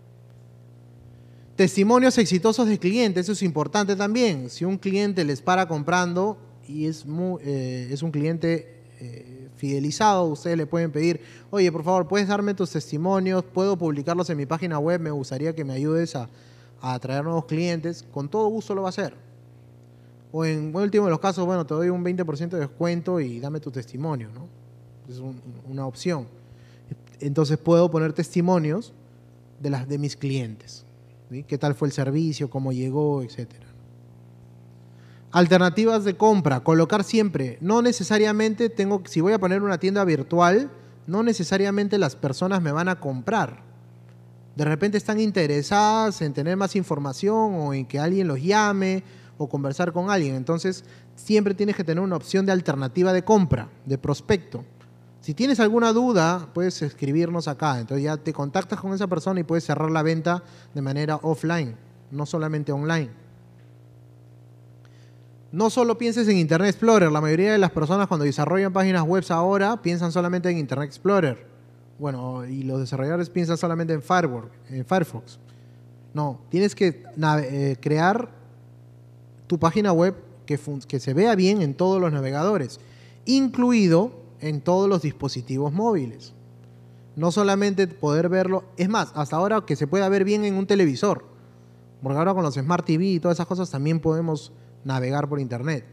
Testimonios exitosos de clientes, eso es importante también. Si un cliente les para comprando, y es, eh, es un cliente eh, fidelizado. Ustedes le pueden pedir, oye, por favor, ¿puedes darme tus testimonios? ¿Puedo publicarlos en mi página web? Me gustaría que me ayudes a, atraer nuevos clientes. Con todo gusto lo va a hacer. O en último de los casos, bueno, te doy un 20% de descuento y dame tu testimonio, ¿no? Es una opción. Entonces puedo poner testimonios de, las, de mis clientes. ¿Qué tal fue el servicio? ¿Cómo llegó? Etcétera. Alternativas de compra, colocar siempre. No necesariamente tengo, si voy a poner una tienda virtual, no necesariamente las personas me van a comprar. De repente están interesadas en tener más información o en que alguien los llame o conversar con alguien. Entonces, siempre tienes que tener una opción de alternativa de compra, de prospecto. Si tienes alguna duda, puedes escribirnos acá. Entonces ya te contactas con esa persona y puedes cerrar la venta de manera offline, no solamente online no solo pienses en Internet Explorer, la mayoría de las personas cuando desarrollan páginas webs ahora piensan solamente en Internet Explorer. Bueno, y los desarrolladores piensan solamente en Firefox. No, tienes que eh, crear tu página web que, que se vea bien en todos los navegadores, incluido en todos los dispositivos móviles. No solamente poder verlo, es más, hasta ahora que se pueda ver bien en un televisor. Porque ahora con los Smart TV y todas esas cosas también podemos navegar por Internet.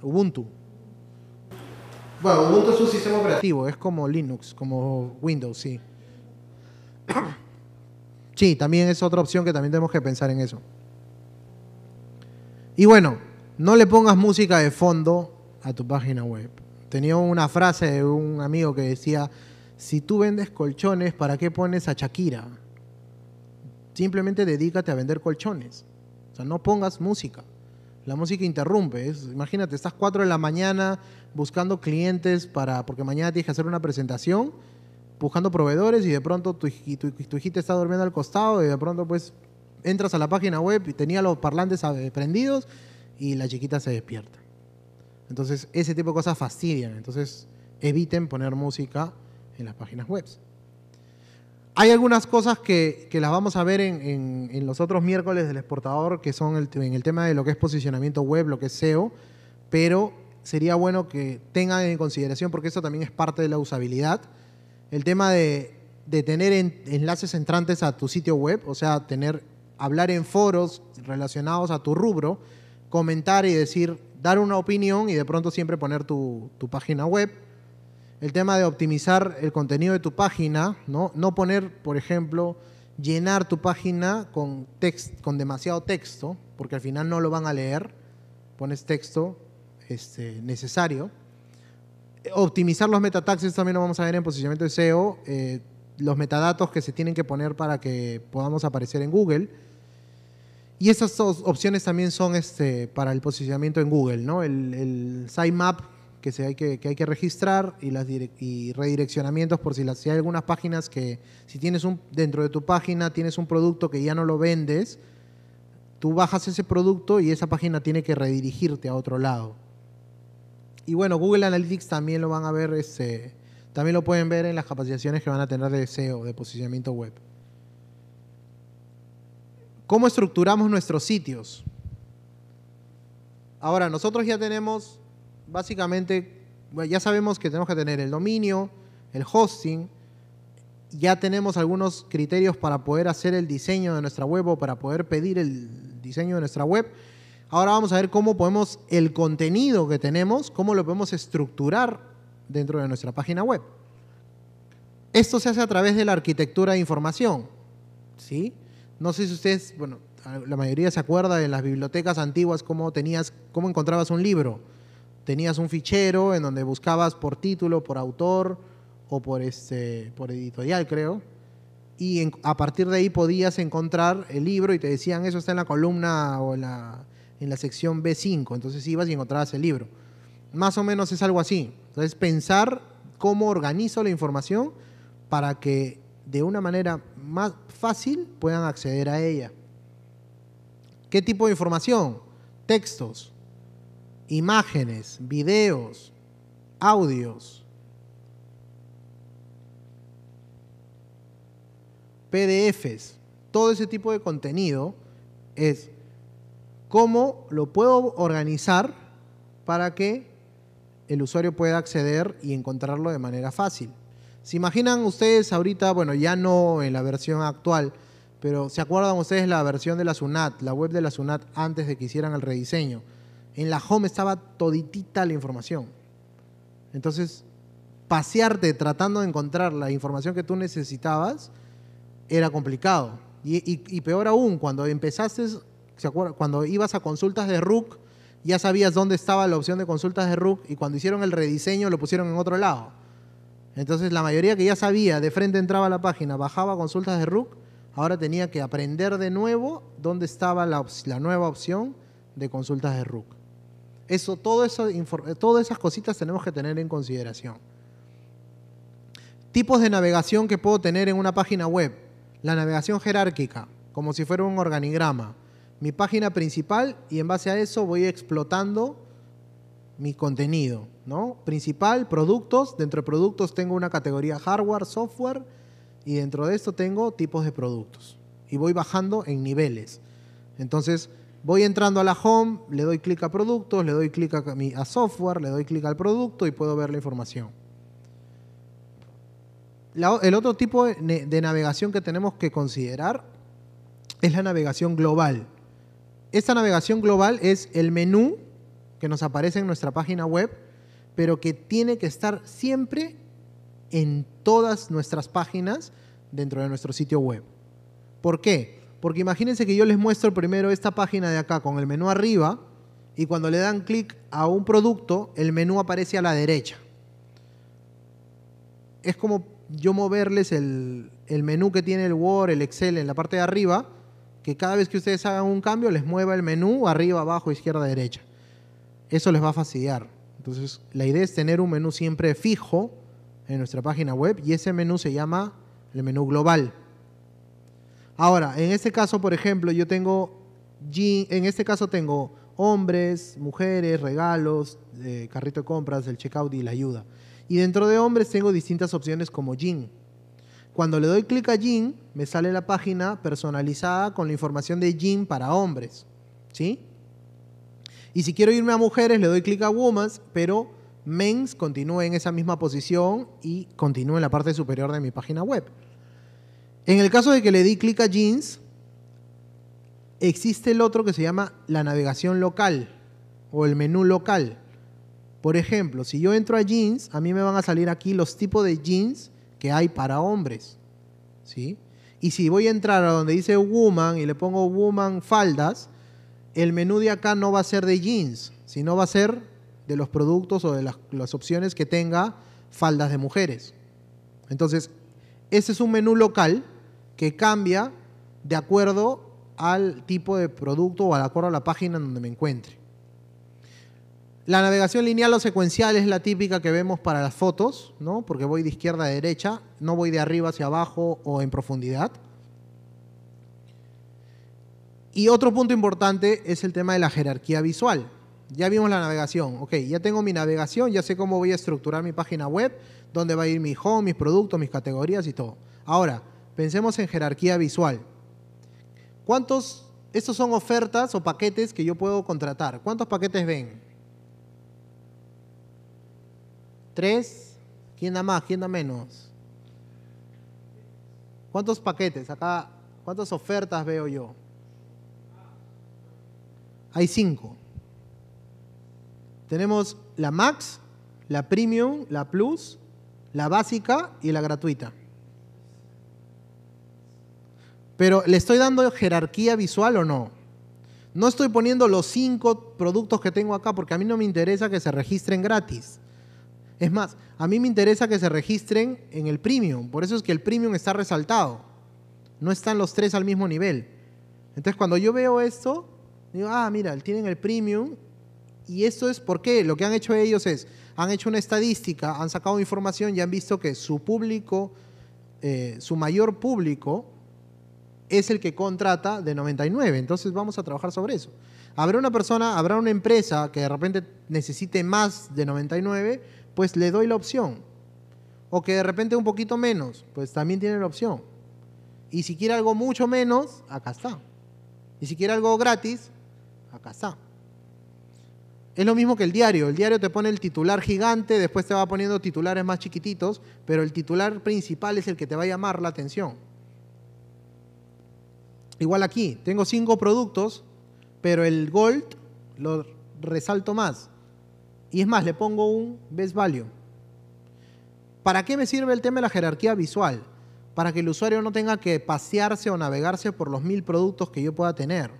Ubuntu. Bueno, Ubuntu es un sistema operativo, es como Linux, como Windows, sí. Sí, también es otra opción que también tenemos que pensar en eso. Y bueno, no le pongas música de fondo a tu página web. Tenía una frase de un amigo que decía, si tú vendes colchones, ¿para qué pones a Shakira? Simplemente dedícate a vender colchones. O sea, no pongas música. La música interrumpe. imagínate, estás 4 de la mañana buscando clientes para, porque mañana tienes que hacer una presentación, buscando proveedores y de pronto tu, tu hijita está durmiendo al costado y de pronto pues entras a la página web y tenía los parlantes eh, prendidos y la chiquita se despierta. Entonces, ese tipo de cosas fastidian. Entonces, eviten poner música en las páginas web. Hay algunas cosas que, las vamos a ver en, los otros miércoles del exportador, que son en el tema de lo que es posicionamiento web, lo que es SEO, pero sería bueno que tengan en consideración, porque eso también es parte de la usabilidad, el tema de, tener enlaces entrantes a tu sitio web, o sea, tener hablar en foros relacionados a tu rubro, comentar y decir, dar una opinión y de pronto siempre poner tu, tu página web el tema de optimizar el contenido de tu página, ¿no? No poner, por ejemplo, llenar tu página con, text, con demasiado texto, porque al final no lo van a leer, pones texto este, necesario. Optimizar los metataxes también lo vamos a ver en posicionamiento de SEO, eh, los metadatos que se tienen que poner para que podamos aparecer en Google. Y esas dos opciones también son este, para el posicionamiento en Google, ¿no? el sitemap que, hay, que, hay que registrar y, las redireccionamientos por si, las, hay algunas páginas que si tienes un, dentro de tu página tienes un producto que ya no lo vendes, tú bajas ese producto y esa página tiene que redirigirte a otro lado. Y bueno, Google Analytics también lo van a ver, ese, también lo pueden ver en las capacitaciones que van a tener de SEO, de posicionamiento web. ¿Cómo estructuramos nuestros sitios? Ahora, nosotros ya tenemos básicamente ya sabemos que tenemos que tener el dominio, el hosting, ya tenemos algunos criterios para poder hacer el diseño de nuestra web o para poder pedir el diseño de nuestra web. Ahora vamos a ver cómo podemos, el contenido que tenemos, cómo lo podemos estructurar dentro de nuestra página web. Esto se hace a través de la arquitectura de información. ¿sí? No sé si ustedes, bueno, la mayoría se acuerda de las bibliotecas antiguas, cómo, tenías, cómo encontrabas un libro tenías un fichero en donde buscabas por título, por autor o por, este, por editorial, creo. Y a partir de ahí podías encontrar el libro y te decían, eso está en la columna o la, en la sección B5. Entonces ibas y encontrabas el libro. Más o menos es algo así. Entonces pensar cómo organizo la información para que de una manera más fácil puedan acceder a ella. ¿Qué tipo de información? Textos, imágenes, videos, audios, PDFs, todo ese tipo de contenido es cómo lo puedo organizar para que el usuario pueda acceder y encontrarlo de manera fácil. ¿Se imaginan ustedes ahorita, bueno, ya no en la versión actual, pero ¿se acuerdan ustedes la versión de la SUNAT, la web de la SUNAT antes de que hicieran el rediseño? En la home estaba toditita la información. Entonces, pasearte tratando de encontrar la información que tú necesitabas era complicado. Y, peor aún, cuando empezaste, ¿se cuando ibas a consultas de RUC, ya sabías dónde estaba la opción de consultas de RUC y cuando hicieron el rediseño lo pusieron en otro lado. Entonces la mayoría que ya sabía, de frente entraba a la página, bajaba consultas de RUC, ahora tenía que aprender de nuevo dónde estaba la, la nueva opción de consultas de RUC. Eso, todo eso, eh, todas esas cositas tenemos que tener en consideración. Tipos de navegación que puedo tener en una página web. La navegación jerárquica, como si fuera un organigrama. Mi página principal y en base a eso voy explotando mi contenido. ¿no? Principal, productos. Dentro de productos tengo una categoría hardware, software y dentro de esto tengo tipos de productos. Y voy bajando en niveles. Entonces, Voy entrando a la home, le doy clic a productos, le doy clic a, software, le doy clic al producto y puedo ver la información. el otro tipo de navegación que tenemos que considerar es la navegación global. Esta navegación global es el menú que nos aparece en nuestra página web, pero que tiene que estar siempre en todas nuestras páginas dentro de nuestro sitio web. ¿Por qué? Porque imagínense que yo les muestro primero esta página de acá con el menú arriba y cuando le dan clic a un producto, el menú aparece a la derecha. Es como yo moverles el, menú que tiene el Word, el Excel en la parte de arriba, que cada vez que ustedes hagan un cambio les mueva el menú arriba, abajo, izquierda, derecha. Eso les va a fastidiar. Entonces, la idea es tener un menú siempre fijo en nuestra página web y ese menú se llama el menú global. Ahora, en este caso, por ejemplo, yo tengo, en este caso tengo hombres, mujeres, regalos, eh, carrito de compras, el checkout y la ayuda. Y dentro de hombres tengo distintas opciones como jean. Cuando le doy clic a jean, me sale la página personalizada con la información de jean para hombres. ¿Sí? Y si quiero irme a mujeres, le doy clic a women, pero Men's continúa en esa misma posición y continúa en la parte superior de mi página web. En el caso de que le di clic a Jeans, existe el otro que se llama la navegación local o el menú local. Por ejemplo, si yo entro a Jeans, a mí me van a salir aquí los tipos de jeans que hay para hombres. ¿sí? Y si voy a entrar a donde dice Woman y le pongo Woman Faldas, el menú de acá no va a ser de jeans, sino va a ser de los productos o de las, las opciones que tenga faldas de mujeres. Entonces, ese es un menú local que cambia de acuerdo al tipo de producto o al acuerdo a la página en donde me encuentre. La navegación lineal o secuencial es la típica que vemos para las fotos, ¿no? porque voy de izquierda a derecha, no voy de arriba hacia abajo o en profundidad. Y otro punto importante es el tema de la jerarquía visual. Ya vimos la navegación, ok, ya tengo mi navegación, ya sé cómo voy a estructurar mi página web, dónde va a ir mi home, mis productos, mis categorías y todo. Ahora, Pensemos en jerarquía visual. ¿Cuántos, estos son ofertas o paquetes que yo puedo contratar? ¿Cuántos paquetes ven? ¿Tres? ¿Quién da más? ¿Quién da menos? ¿Cuántos paquetes? Acá, ¿cuántas ofertas veo yo? Hay cinco. Tenemos la Max, la Premium, la Plus, la básica y la gratuita. Pero ¿le estoy dando jerarquía visual o no? No estoy poniendo los cinco productos que tengo acá porque a mí no me interesa que se registren gratis. Es más, a mí me interesa que se registren en el premium. Por eso es que el premium está resaltado. No están los tres al mismo nivel. Entonces cuando yo veo esto, digo, ah, mira, tienen el premium. Y esto es porque lo que han hecho ellos es, han hecho una estadística, han sacado información y han visto que su público, eh, su mayor público, es el que contrata de 99. Entonces vamos a trabajar sobre eso. Habrá una persona, habrá una empresa que de repente necesite más de 99, pues le doy la opción. O que de repente un poquito menos, pues también tiene la opción. Y si quiere algo mucho menos, acá está. Y si quiere algo gratis, acá está. Es lo mismo que el diario. El diario te pone el titular gigante, después te va poniendo titulares más chiquititos, pero el titular principal es el que te va a llamar la atención. Igual aquí, tengo cinco productos, pero el Gold lo resalto más. Y es más, le pongo un Best Value. ¿Para qué me sirve el tema de la jerarquía visual? Para que el usuario no tenga que pasearse o navegarse por los mil productos que yo pueda tener.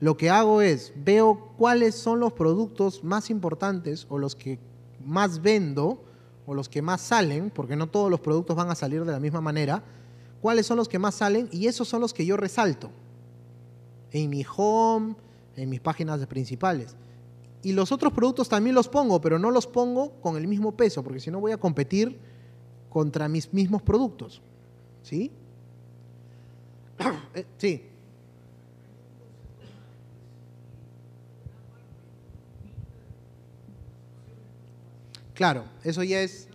Lo que hago es, veo cuáles son los productos más importantes o los que más vendo o los que más salen, porque no todos los productos van a salir de la misma manera, cuáles son los que más salen y esos son los que yo resalto en mi home, en mis páginas principales. Y los otros productos también los pongo, pero no los pongo con el mismo peso, porque si no voy a competir contra mis mismos productos. ¿Sí? Eh, sí. Claro, eso ya es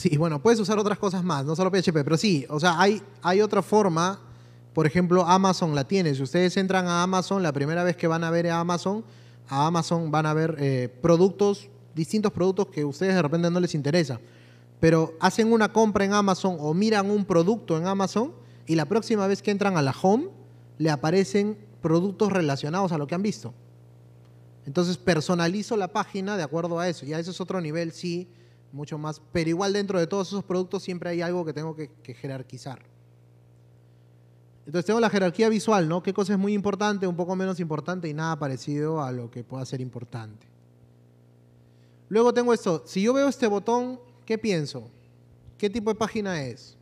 Sí, bueno, puedes usar otras cosas más, no solo PHP, pero sí, o sea, hay, hay otra forma. Por ejemplo, Amazon la tiene. Si ustedes entran a Amazon, la primera vez que van a ver a Amazon, a Amazon van a ver eh, productos, distintos productos que a ustedes de repente no les interesa. Pero hacen una compra en Amazon o miran un producto en Amazon y la próxima vez que entran a la home, le aparecen productos relacionados a lo que han visto. Entonces personalizo la página de acuerdo a eso. ya eso es otro nivel, sí mucho más, pero igual dentro de todos esos productos siempre hay algo que tengo que, jerarquizar. Entonces tengo la jerarquía visual, ¿no? ¿Qué cosa es muy importante, un poco menos importante y nada parecido a lo que pueda ser importante? Luego tengo esto, si yo veo este botón, ¿qué pienso? ¿Qué tipo de página es?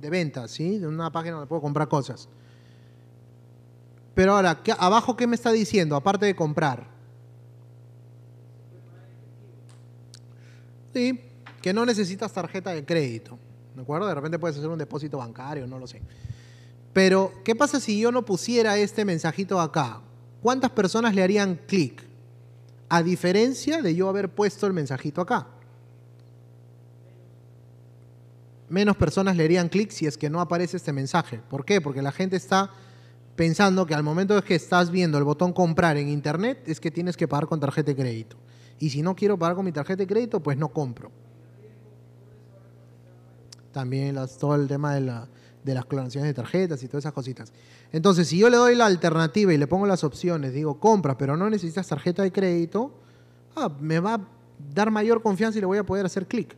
De venta, ¿sí? De una página donde puedo comprar cosas. Pero ahora, abajo, ¿qué me está diciendo? Aparte de comprar. ¿sí? que no necesitas tarjeta de crédito. ¿De acuerdo? De repente puedes hacer un depósito bancario, no lo sé. Pero, ¿qué pasa si yo no pusiera este mensajito acá? ¿Cuántas personas le harían clic? A diferencia de yo haber puesto el mensajito acá. Menos personas le harían clic si es que no aparece este mensaje. ¿Por qué? Porque la gente está pensando que al momento de que estás viendo el botón comprar en internet es que tienes que pagar con tarjeta de crédito. Y si no quiero pagar con mi tarjeta de crédito, pues no compro. También todo el tema de, las clonaciones de tarjetas y todas esas cositas. Entonces, si yo le doy la alternativa y le pongo las opciones, digo, compra, pero no necesitas tarjeta de crédito, ah, me va a dar mayor confianza y le voy a poder hacer clic.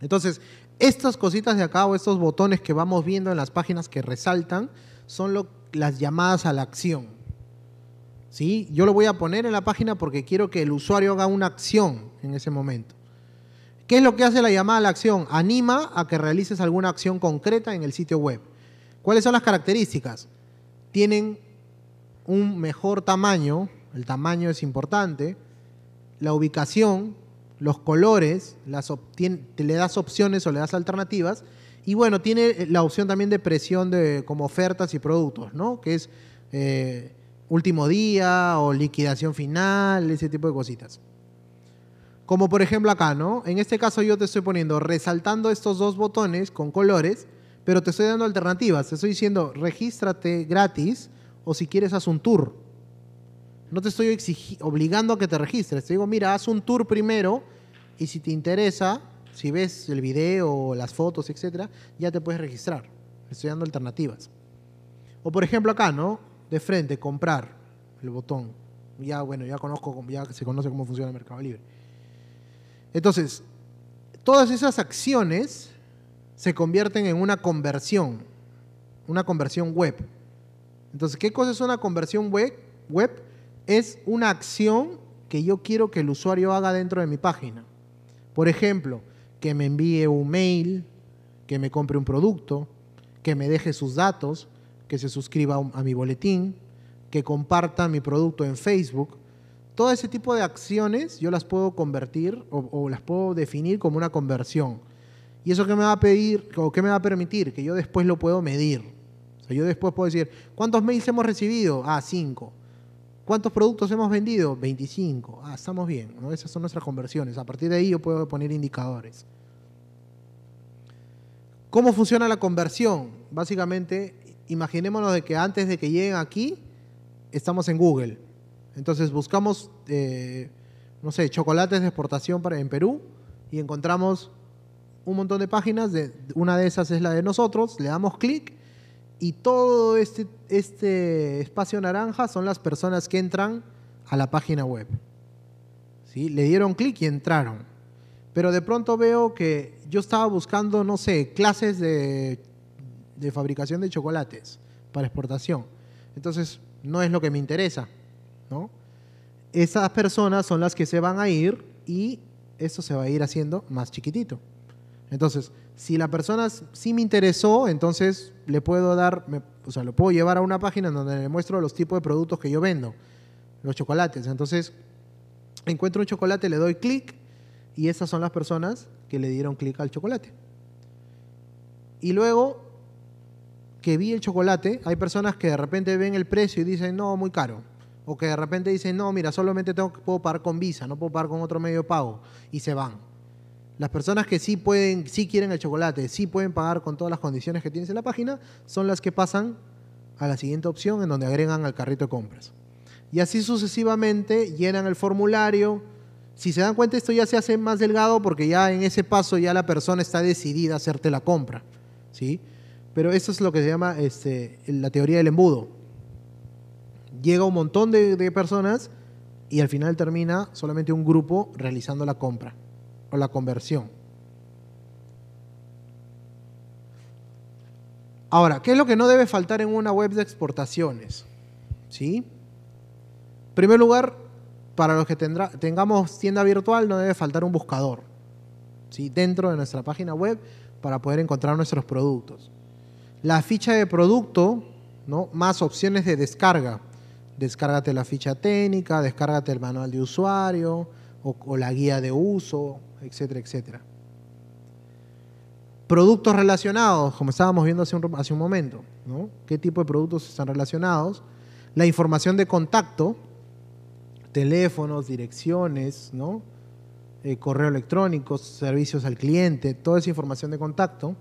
Entonces, estas cositas de acá o estos botones que vamos viendo en las páginas que resaltan son las llamadas a la acción. Yo lo voy a poner en la página porque quiero que el usuario haga una acción en ese momento. ¿Qué es lo que hace la llamada a la acción? Anima a que realices alguna acción concreta en el sitio web. ¿Cuáles son las características? Tienen un mejor tamaño, el tamaño es importante, la ubicación, los colores, las le das opciones o le das alternativas. Y bueno, tiene eh, la opción también de presión de, como ofertas y productos, ¿no? Que es eh, último día o liquidación final, ese tipo de cositas. Como por ejemplo acá, ¿no? En este caso yo te estoy poniendo resaltando estos dos botones con colores, pero te estoy dando alternativas. Te estoy diciendo, regístrate gratis o si quieres haz un tour. No te estoy obligando a que te registres. Te digo, mira, haz un tour primero y si te interesa, si ves el video, las fotos, etcétera, ya te puedes registrar. Estoy dando alternativas. O por ejemplo acá, ¿no? de frente, comprar el botón. Ya, bueno, ya conozco, ya se conoce cómo funciona el Mercado Libre. Entonces, todas esas acciones se convierten en una conversión, una conversión web. Entonces, ¿qué cosa es una conversión web? web? Es una acción que yo quiero que el usuario haga dentro de mi página. Por ejemplo, que me envíe un mail, que me compre un producto, que me deje sus datos, que se suscriba a mi boletín, que comparta mi producto en Facebook. Todo ese tipo de acciones yo las puedo convertir o, las puedo definir como una conversión. ¿Y eso qué me va a pedir o qué me va a permitir? Que yo después lo puedo medir. yo después puedo decir, ¿cuántos mails hemos recibido? Ah, 5. ¿Cuántos productos hemos vendido? 25. Ah, estamos bien. Esas son nuestras conversiones. A partir de ahí yo puedo poner indicadores. ¿Cómo funciona la conversión? Básicamente, imaginémonos de que antes de que lleguen aquí, estamos en Google. Entonces buscamos, eh, no sé, chocolates de exportación para, en Perú y encontramos un montón de páginas, de, una de esas es la de nosotros, le damos clic y todo este, este espacio naranja son las personas que entran a la página web. ¿Sí? Le dieron clic y entraron. Pero de pronto veo que yo estaba buscando, no sé, clases de de fabricación de chocolates para exportación. Entonces, no es lo que me interesa, ¿no? Esas personas son las que se van a ir y esto se va a ir haciendo más chiquitito. Entonces, si la persona sí me interesó, entonces le puedo dar, o sea, lo puedo llevar a una página donde le muestro los tipos de productos que yo vendo, los chocolates. Entonces, encuentro un chocolate, le doy clic y esas son las personas que le dieron clic al chocolate. Y luego que vi el chocolate, hay personas que de repente ven el precio y dicen, no, muy caro. O que de repente dicen, no, mira, solamente tengo, puedo pagar con Visa, no puedo pagar con otro medio de pago. Y se van. Las personas que sí pueden, sí quieren el chocolate, sí pueden pagar con todas las condiciones que tienes en la página, son las que pasan a la siguiente opción en donde agregan al carrito de compras. Y así sucesivamente llenan el formulario. Si se dan cuenta, esto ya se hace más delgado porque ya en ese paso ya la persona está decidida a hacerte la compra. ¿sí? Pero eso es lo que se llama este, la teoría del embudo. Llega un montón de, personas y al final termina solamente un grupo realizando la compra o la conversión. Ahora, ¿qué es lo que no debe faltar en una web de exportaciones? ¿Sí? En primer lugar, para los que tengamos tienda virtual, no debe faltar un buscador ¿sí? dentro de nuestra página web para poder encontrar nuestros productos la ficha de producto, ¿no? más opciones de descarga. Descárgate la ficha técnica, descárgate el manual de usuario o, la guía de uso, etcétera, etcétera. Productos relacionados, como estábamos viendo hace un, momento, ¿no? ¿Qué tipo de productos están relacionados? La información de contacto, teléfonos, direcciones, ¿no? Eh, correo electrónico, servicios al cliente, toda esa información de contacto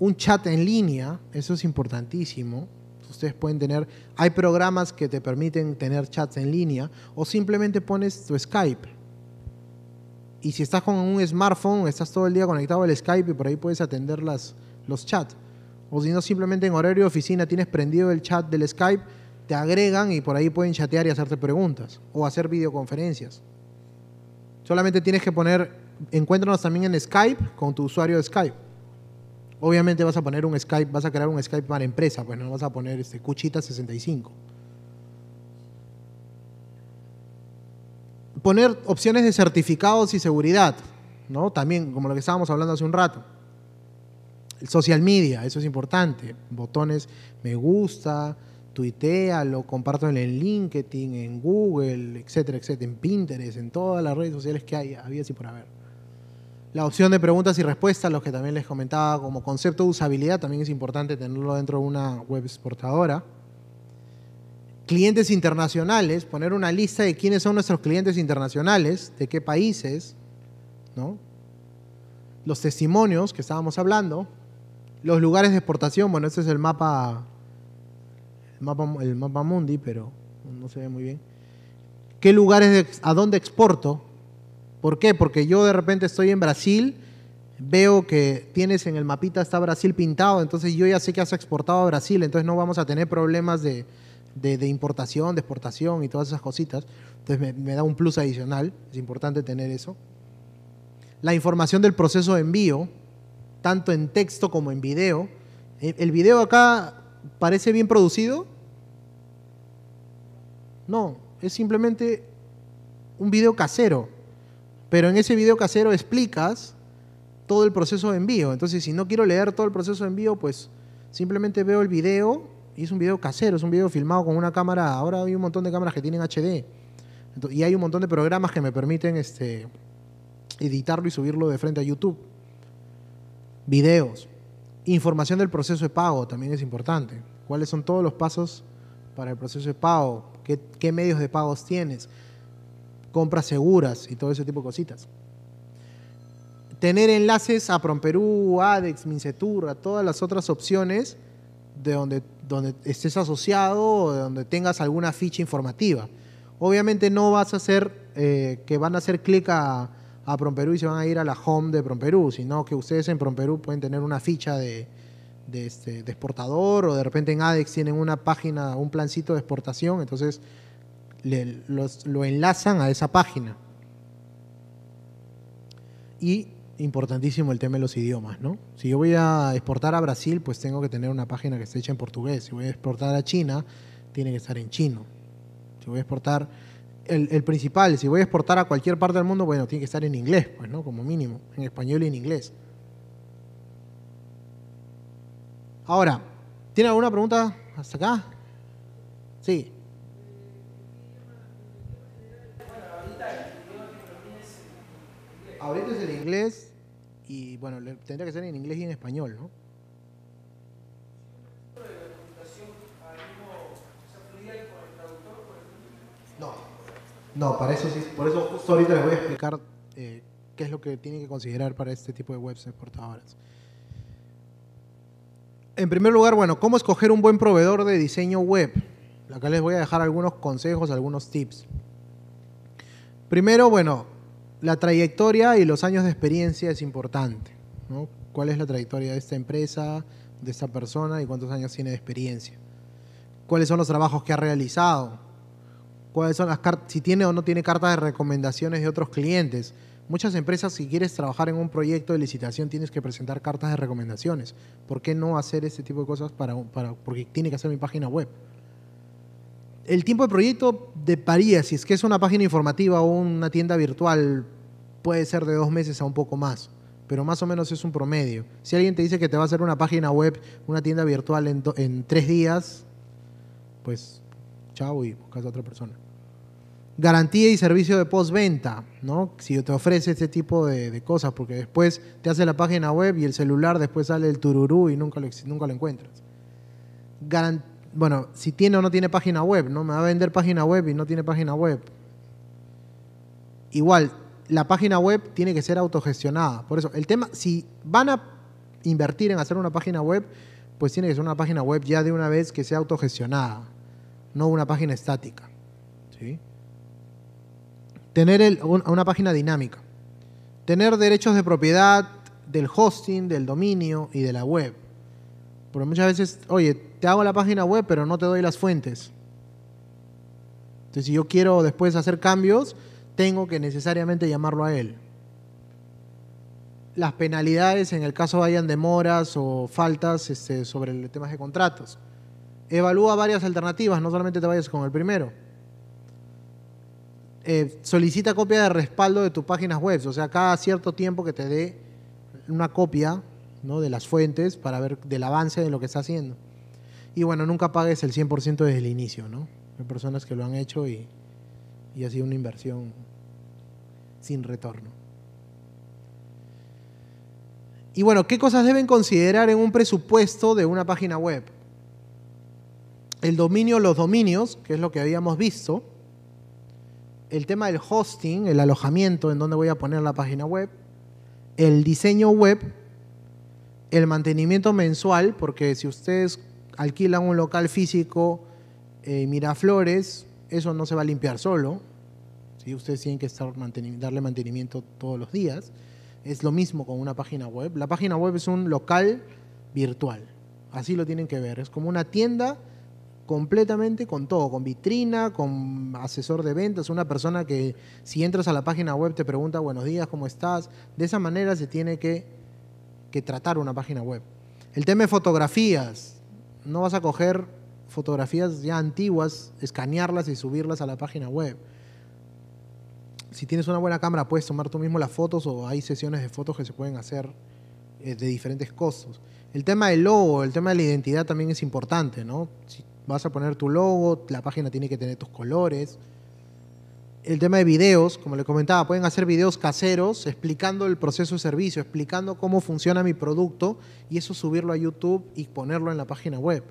un chat en línea, eso es importantísimo. Ustedes pueden tener, hay programas que te permiten tener chats en línea o simplemente pones tu Skype. Y si estás con un smartphone, estás todo el día conectado al Skype y por ahí puedes atender las, los chats. O si no, simplemente en horario de oficina tienes prendido el chat del Skype, te agregan y por ahí pueden chatear y hacerte preguntas o hacer videoconferencias. Solamente tienes que poner, encuéntranos también en Skype con tu usuario de Skype. Obviamente vas a poner un Skype, vas a crear un Skype para empresa, pues no vas a poner este Cuchita 65. Poner opciones de certificados y seguridad, ¿no? También, como lo que estábamos hablando hace un rato. El social media, eso es importante. Botones me gusta, tuitea, lo comparto en LinkedIn, en Google, etcétera, etcétera, en Pinterest, en todas las redes sociales que hay, había así por haber. La opción de preguntas y respuestas, los que también les comentaba como concepto de usabilidad, también es importante tenerlo dentro de una web exportadora. Clientes internacionales, poner una lista de quiénes son nuestros clientes internacionales, de qué países, ¿no? Los testimonios que estábamos hablando, los lugares de exportación, bueno, este es el mapa, el mapa, el mapa mundi, pero no se ve muy bien. ¿Qué lugares, a dónde exporto? ¿Por qué? Porque yo de repente estoy en Brasil, veo que tienes en el mapita está Brasil pintado, entonces yo ya sé que has exportado a Brasil, entonces no vamos a tener problemas de, importación, de exportación y todas esas cositas. Entonces me da un plus adicional, es importante tener eso. La información del proceso de envío, tanto en texto como en video. Eh, ¿El video acá parece bien producido? No, es simplemente un video casero. Pero en ese video casero explicas todo el proceso de envío. Entonces, si no quiero leer todo el proceso de envío, pues simplemente veo el video y es un video casero, es un video filmado con una cámara. Ahora hay un montón de cámaras que tienen HD. y hay un montón de programas que me permiten este, editarlo y subirlo de frente a YouTube. Videos. Información del proceso de pago también es importante. ¿Cuáles son todos los pasos para el proceso de pago? qué medios de pagos tienes? compras seguras y todo ese tipo de cositas. Tener enlaces a Promperú, ADEX, Mincetur, a todas las otras opciones de donde, donde estés asociado o de donde tengas alguna ficha informativa. Obviamente no vas a hacer eh, que van a hacer clic a, a Promperú y se van a ir a la home de Promperú, sino que ustedes en Promperú pueden tener una ficha de, este, exportador o de repente en ADEX tienen una página, un plancito de exportación, entonces lo enlazan a esa página. Y importantísimo el tema de los idiomas, ¿no? Si yo voy a exportar a Brasil, pues tengo que tener una página que esté hecha en portugués. Si voy a exportar a China, tiene que estar en chino. Si voy a exportar el, principal, si voy a exportar a cualquier parte del mundo, bueno, tiene que estar en inglés, pues, ¿no? Como mínimo, en español y en inglés. Ahora, ¿tiene alguna pregunta hasta acá? Sí. ahorita es en inglés y bueno, tendría que ser en inglés y en español, ¿no? No, no, para eso sí, por eso ahorita les voy a explicar eh, qué es lo que tienen que considerar para este tipo de webs exportadoras. En primer lugar, bueno, ¿cómo escoger un buen proveedor de diseño web? Acá les voy a dejar algunos consejos, algunos tips. Primero, bueno, la trayectoria y los años de experiencia es importante. ¿Cuál es la trayectoria de esta empresa, de esta persona y cuántos años tiene de experiencia? ¿Cuáles son los trabajos que ha realizado? ¿Cuáles son las si tiene o no tiene cartas de recomendaciones de otros clientes? Muchas empresas, si quieres trabajar en un proyecto de licitación, tienes que presentar cartas de recomendaciones. ¿Por qué no hacer este tipo de cosas para, para porque tiene que hacer mi página web? El tiempo de proyecto de París, si es que es una página informativa o una tienda virtual puede ser de dos meses a un poco más, pero más o menos es un promedio. Si alguien te dice que te va a hacer una página web, una tienda virtual en, tres días, pues chao y buscas a otra persona. Garantía y servicio de postventa, ¿no? Si te ofrece este tipo de, cosas, porque después te hace la página web y el celular después sale el tururú y nunca lo, nunca lo encuentras. bueno, si tiene o no tiene página web, ¿no? Me va a vender página web y no tiene página web. Igual, la página web tiene que ser autogestionada. Por eso, el tema, si van a invertir en hacer una página web, pues tiene que ser una página web ya de una vez que sea autogestionada, no una página estática. ¿sí? Tener una página dinámica. Tener derechos de propiedad del hosting, del dominio y de la web. Porque muchas veces, oye, te hago la página web, pero no te doy las fuentes. Entonces, si yo quiero después hacer cambios, tengo que necesariamente llamarlo a él. Las penalidades en el caso hayan demoras o faltas este, sobre temas de contratos. Evalúa varias alternativas, no solamente te vayas con el primero. Eh, solicita copia de respaldo de tus páginas web, o sea, cada cierto tiempo que te dé una copia de las fuentes para ver del avance de lo que está haciendo. Y bueno, nunca pagues el 100% desde el inicio, ¿no? Hay personas que lo han hecho y, y así sido una inversión sin retorno. Y bueno, ¿qué cosas deben considerar en un presupuesto de una página web? El dominio, los dominios, que es lo que habíamos visto. El tema del hosting, el alojamiento, en donde voy a poner la página web. El diseño web. El mantenimiento mensual, porque si ustedes alquilan un local físico en Miraflores, eso no se va a limpiar solo. si Ustedes tienen que estar darle mantenimiento todos los días. Es lo mismo con una página web. La página web es un local virtual. Así lo tienen que ver. Es como una tienda completamente con todo, con vitrina, con asesor de ventas, una persona que si entras a la página web te pregunta buenos días, ¿cómo estás? De esa manera se tiene que, que tratar una página web. El tema de fotografías. No vas a coger fotografías ya antiguas, escanearlas y subirlas a la página web. Si tienes una buena cámara, puedes tomar tú mismo las fotos o hay sesiones de fotos que se pueden hacer eh, de diferentes costos. El tema del logo, el tema de la identidad también es importante, ¿no? Si vas a poner tu logo, la página tiene que tener tus colores. El tema de videos, como le comentaba, pueden hacer videos caseros explicando el proceso de servicio, explicando cómo funciona mi producto y eso subirlo a YouTube y ponerlo en la página web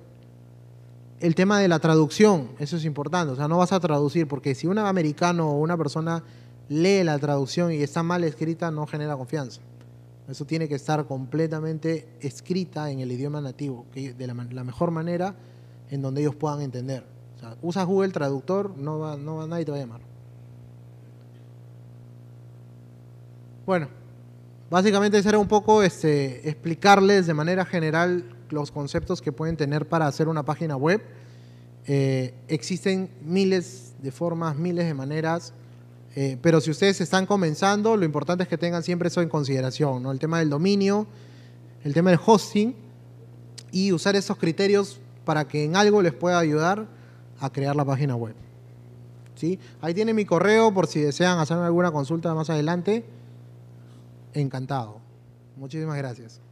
el tema de la traducción, eso es importante. O sea, no vas a traducir, porque si un americano o una persona lee la traducción y está mal escrita, no genera confianza. Eso tiene que estar completamente escrita en el idioma nativo, que de la, mejor manera en donde ellos puedan entender. usa Google Traductor, no va, no va, nadie te va a llamar. Bueno, básicamente eso era un poco este, explicarles de manera general los conceptos que pueden tener para hacer una página web. Eh, existen miles de formas, miles de maneras, eh, pero si ustedes están comenzando, lo importante es que tengan siempre eso en consideración, ¿no? el tema del dominio, el tema del hosting y usar esos criterios para que en algo les pueda ayudar a crear la página web. ¿Sí? Ahí tiene mi correo por si desean hacer alguna consulta más adelante. Encantado. Muchísimas gracias.